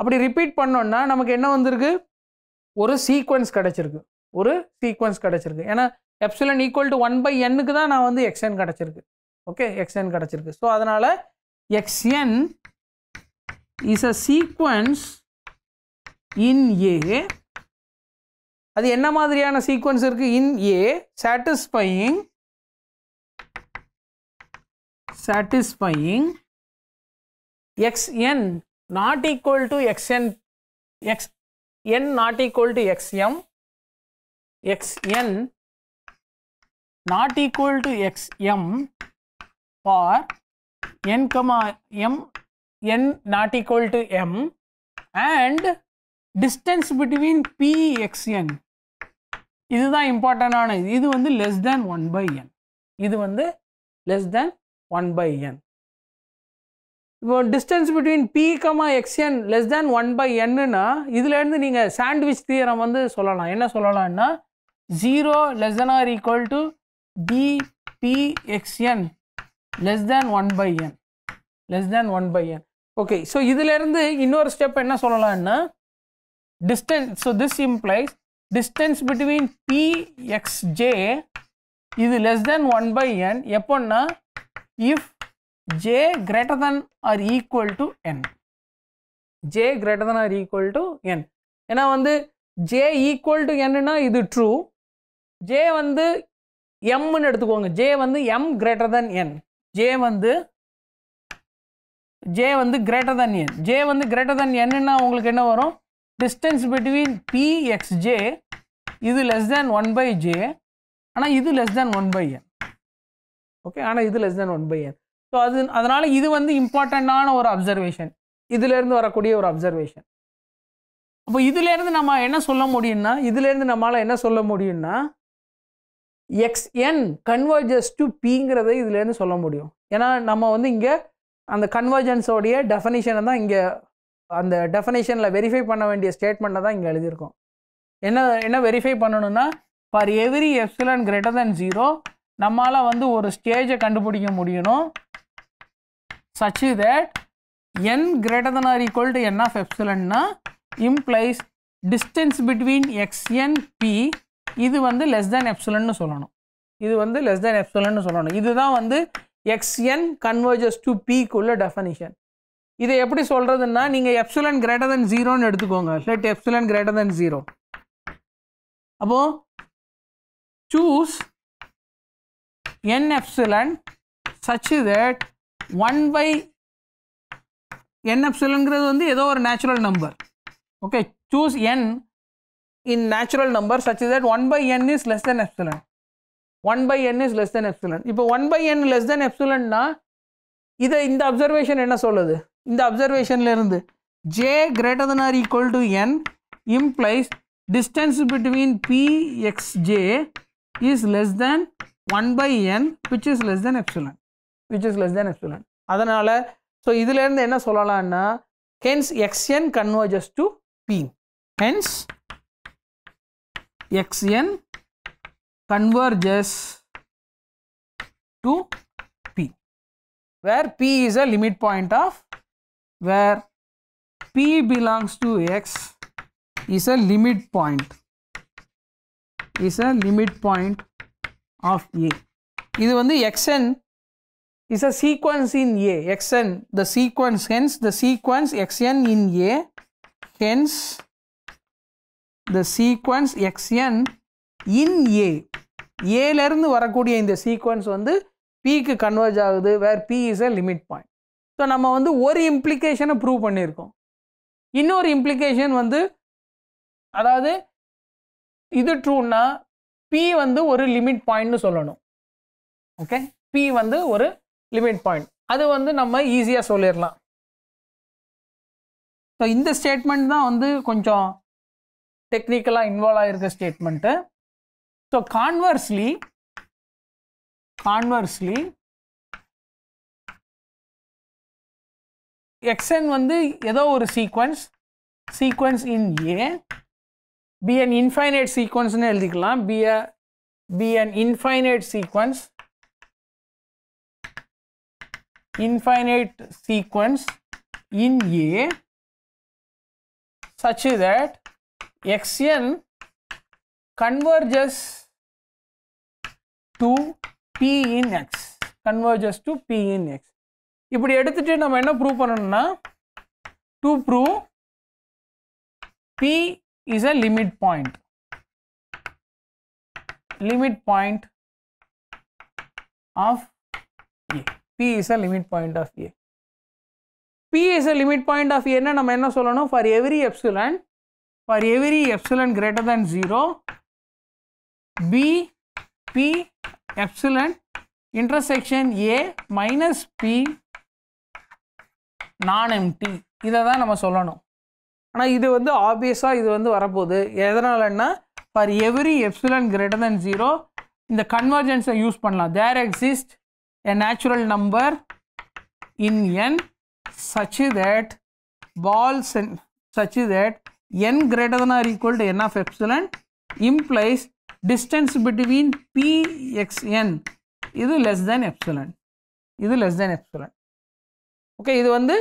அப்படி ரிப்பீட் பண்ணோன்னா நமக்கு என்ன வந்திருக்கு ஒரு சீக்வன்ஸ் கிடச்சிருக்கு ஒரு சீக்வன்ஸ் கிடச்சிருக்கு ஏன்னா epsilon equal to one by எண்ணுக்கு தான் நான் வந்து எக்ஸ்என் கிடச்சிருக்கு ஓகே எக்ஸ்என் கிடச்சிருக்கு ஸோ அதனால் x n is a sequence in A அது என்ன மாதிரியான சீக்வன்ஸ் இருக்குது in A satisfying satisfying x n not equal to xn x n not equal to xm xn not equal to xm for n comma m n not equal to m and distance between p xn இதுதான் இம்பார்ட்டண்டான இது வந்து less than one by n இது வந்து less than one by n இப்போ distance between P comma x n less than one by என்னன்னா இதுலேருந்து நீங்கள் சாண்ட்விச் தியரம் வந்து சொல்லலாம் என்ன சொல்லலாம்னா zero less then or equal to P P x n less than one by N less than one by N okay so இதுலேருந்து இன்னொரு step என்ன சொல்லலாம்னா distance so this implies distance between P x J இது less then one by n எப்போன்னா if j greater than or equal to n j greater than or equal to n ஏன்னா வந்து j equal to nனா இது true j வந்து mன்னு எடுத்துக்கோங்க j வந்து m greater than n j வந்து j வந்து greater than n j வந்து greater than n nன்னா உங்களுக்கு என்ன வரும் distance between p x j இது less than 1 by j ஆனால் இது less than 1 by n okay ஆனால் இது less than 1 by n so அது அதனால் இது வந்து இம்பார்ட்டண்ட்டான ஒரு அப்சர்வேஷன் இதுலேருந்து வரக்கூடிய ஒரு அப்சர்வேஷன் அப்போ இதுலேருந்து நம்ம என்ன சொல்ல முடியும்னா இதுலேருந்து நம்மளால் என்ன சொல்ல முடியும்னா எக்ஸ் என் கன்வர்ஜஸ் டு பிங்கிறத இதுலேருந்து சொல்ல முடியும் ஏன்னா நம்ம வந்து இங்கே அந்த கன்வர்ஜன்ஸோடைய டெஃபனிஷனை தான் இங்கே அந்த டெஃபனிஷனில் வெரிஃபை பண்ண வேண்டிய ஸ்டேட்மெண்ட்டை தான் இங்கே எழுதியிருக்கோம் என்ன என்ன வெரிஃபை பண்ணணும்னா for every epsilon greater then zero நம்மளால் வந்து ஒரு ஸ்டேஜை கண்டுபிடிக்க முடியணும் such that n greater than or equal to n of epsilon na implies distance between x n p இது வந்து less than epsilon னு சொல்லணும் இது வந்து less than epsilon னு சொல்லணும் இதுதான் வந்து x n converges to p குள்ள definition இதை எப்படி சொல்கிறதுன்னா நீங்கள் greater than 0 ஜீரோன்னு எடுத்துக்கோங்க let epsilon greater than 0 அப்போ choose n epsilon such that one by என் வந்து ஏதோ ஒரு natural number okay choose n in natural number such that one by n is less then epsilon one by n is less then epsilon இப்போ one by N less then எப்சிலன்னா இதை இந்த observation என்ன சொல்லுது இந்த அப்சர்வேஷன்லேருந்து j greater than or equal to n implies distance between P x j is less then one by n which is less then epsilon which is less than epsilon அதனால் so இதுலேருந்து என்ன சொல்லலாம்னா hence x n converges to P hence x n converges to P where P is a limit point of where P belongs to X is a limit point is a limit point of A இது வந்து x n is a sequence in A x n the sequence, hence the sequence x n in A hence the sequence x n in A ஏலேருந்து வரக்கூடிய இந்த sequence வந்து பிக்கு converge ஆகுது where P is a limit point so நம்ம வந்து ஒரு இம்ப்ளிகேஷனை ப்ரூவ் பண்ணியிருக்கோம் இன்னொரு இம்ப்ளிகேஷன் வந்து அதாவது இது ட்ரூன்னா பி வந்து ஒரு லிமிட் பாயிண்ட்னு சொல்லணும் ஓகே பி வந்து ஒரு லிமிட் பாயிண்ட் அது வந்து நம்ம ஈஸியாக சொல்லிடலாம் ஸோ இந்த ஸ்டேட்மெண்ட் தான் வந்து கொஞ்சம் டெக்னிக்கலாக இன்வால்வ் ஆகிருக்க statement so conversely conversely x n வந்து ஏதோ ஒரு sequence sequence in A P infinite சீக்வன்ஸ்னு எழுதிக்கலாம் பிஎ p n P infinite sequence infinite sequence in A such that xn converges to p in x converges to p in x இப்படி எடுத்துட்டு நம்ம என்ன ப்ரூவ் பண்ணணும்னா to prove p is a limit point limit point of a P is a limit point of A. P is a limit point of A. நம்ம என்ன சொல்லணும் for every epsilon for every epsilon greater than 0 B P epsilon intersection A minus P நான் empty இதை தான் நம்ம சொல்லணும் ஆனால் இது வந்து ஆப்வியஸாக இது வந்து வரப்போகுது எதனாலன்னா for every epsilon greater then zero இந்த கன்வர்ஜென்ஸை யூஸ் பண்ணலாம் there exist a natural number in n such that balls and such that n greater than or equal to n of epsilon implies distance between p x n இது less than epsilon இது less than epsilon ஓகே இது வந்து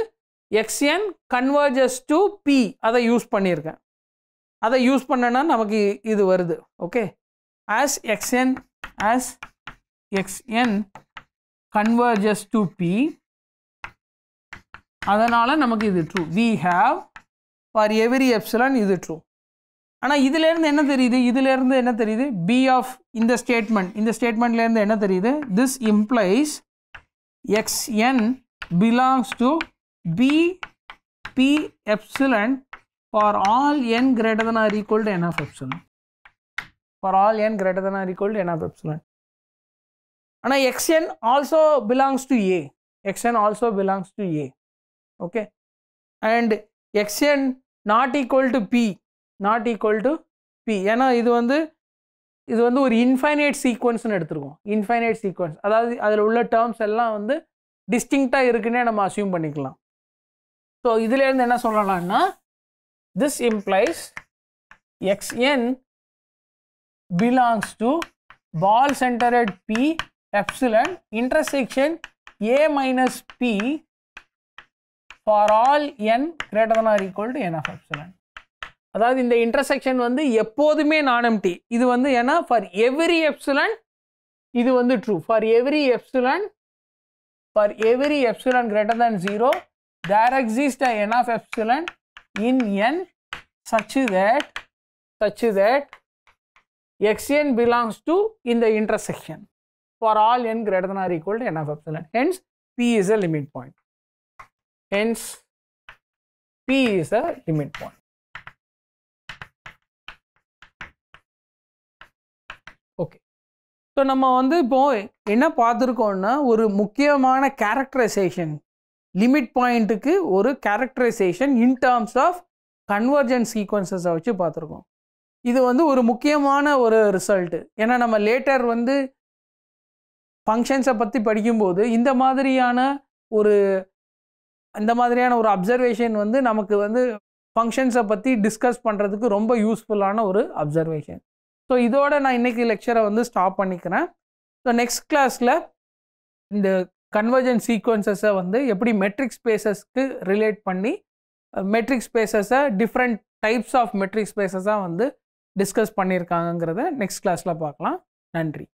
n converges to p அதை use பண்ணியிருக்கேன் அதை use பண்ணனா நமக்கு இது வருது okay as x n as x n converges to P அதனால் நமக்கு இது true we have for every epsilon இது ட்ரூ ஆனால் இதுலேருந்து என்ன தெரியுது இதுலேருந்து என்ன தெரியுது பி ஆஃப் இந்த ஸ்டேட்மெண்ட் இந்த ஸ்டேட்மெண்ட்லேருந்து என்ன தெரியுது this implies x n belongs to P P epsilon for all n greater than or equal to n of epsilon for all n greater than or equal to n of epsilon ஆனால் x n also belongs to A x n also belongs to A okay and x n not equal to P not equal to P ஏன்னா இது வந்து இது வந்து ஒரு infinite சீக்வன்ஸ்னு எடுத்துருக்கோம் infinite sequence அதாவது அதில் உள்ள டேர்ம்ஸ் எல்லாம் வந்து டிஸ்டிங்க்டாக இருக்குன்னே நம்ம அசியூம் பண்ணிக்கலாம் ஸோ இதுலேருந்து என்ன சொல்லலாம்னா this implies x n belongs to ball centre at P epsilon intersection a minus p for all n greater than or equal to n of epsilon அதாவது இந்த இன்டர்செக்ஷன் வந்து எப்போதுமே நான் எம்டி இது வந்து ஏன்னா ஃபார் எவ்ரி எப்சிலான் இது வந்து true for every epsilon for every epsilon greater than zero there exist n of epsilon in n such that such that xn belongs to in the intersection for all n greater than or equal to n of epsilon. Hence, P is a limit point. Hence, P is a limit point. Okay. So நம்ம வந்து இப்போ என்ன பார்த்துருக்கோம்னா ஒரு முக்கியமான characterisation limit பாயிண்ட்டுக்கு ஒரு characterization in terms of convergent சீக்வன்சஸை வச்சு பார்த்துருக்கோம் இது வந்து ஒரு முக்கியமான ஒரு ரிசல்ட்டு ஏன்னா நம்ம லேட்டர் வந்து ஃபங்க்ஷன்ஸை பற்றி படிக்கும்போது இந்த மாதிரியான ஒரு இந்த மாதிரியான ஒரு அப்சர்வேஷன் வந்து நமக்கு வந்து ஃபங்க்ஷன்ஸை பற்றி டிஸ்கஸ் பண்ணுறதுக்கு ரொம்ப யூஸ்ஃபுல்லான ஒரு அப்சர்வேஷன் ஸோ இதோட நான் இன்றைக்கி லெக்சரை வந்து ஸ்டாப் பண்ணிக்கிறேன் ஸோ நெக்ஸ்ட் கிளாஸில் இந்த கன்வர்ஜன் சீக்வன்சஸை வந்து எப்படி மெட்ரிக் ஸ்பேசஸ்க்கு ரிலேட் பண்ணி மெட்ரிக் ஸ்பேசஸை டிஃப்ரெண்ட் டைப்ஸ் ஆஃப் மெட்ரிக் ஸ்பேசஸாக வந்து டிஸ்கஸ் பண்ணியிருக்காங்கங்கிறத நெக்ஸ்ட் கிளாஸில் பார்க்கலாம் நன்றி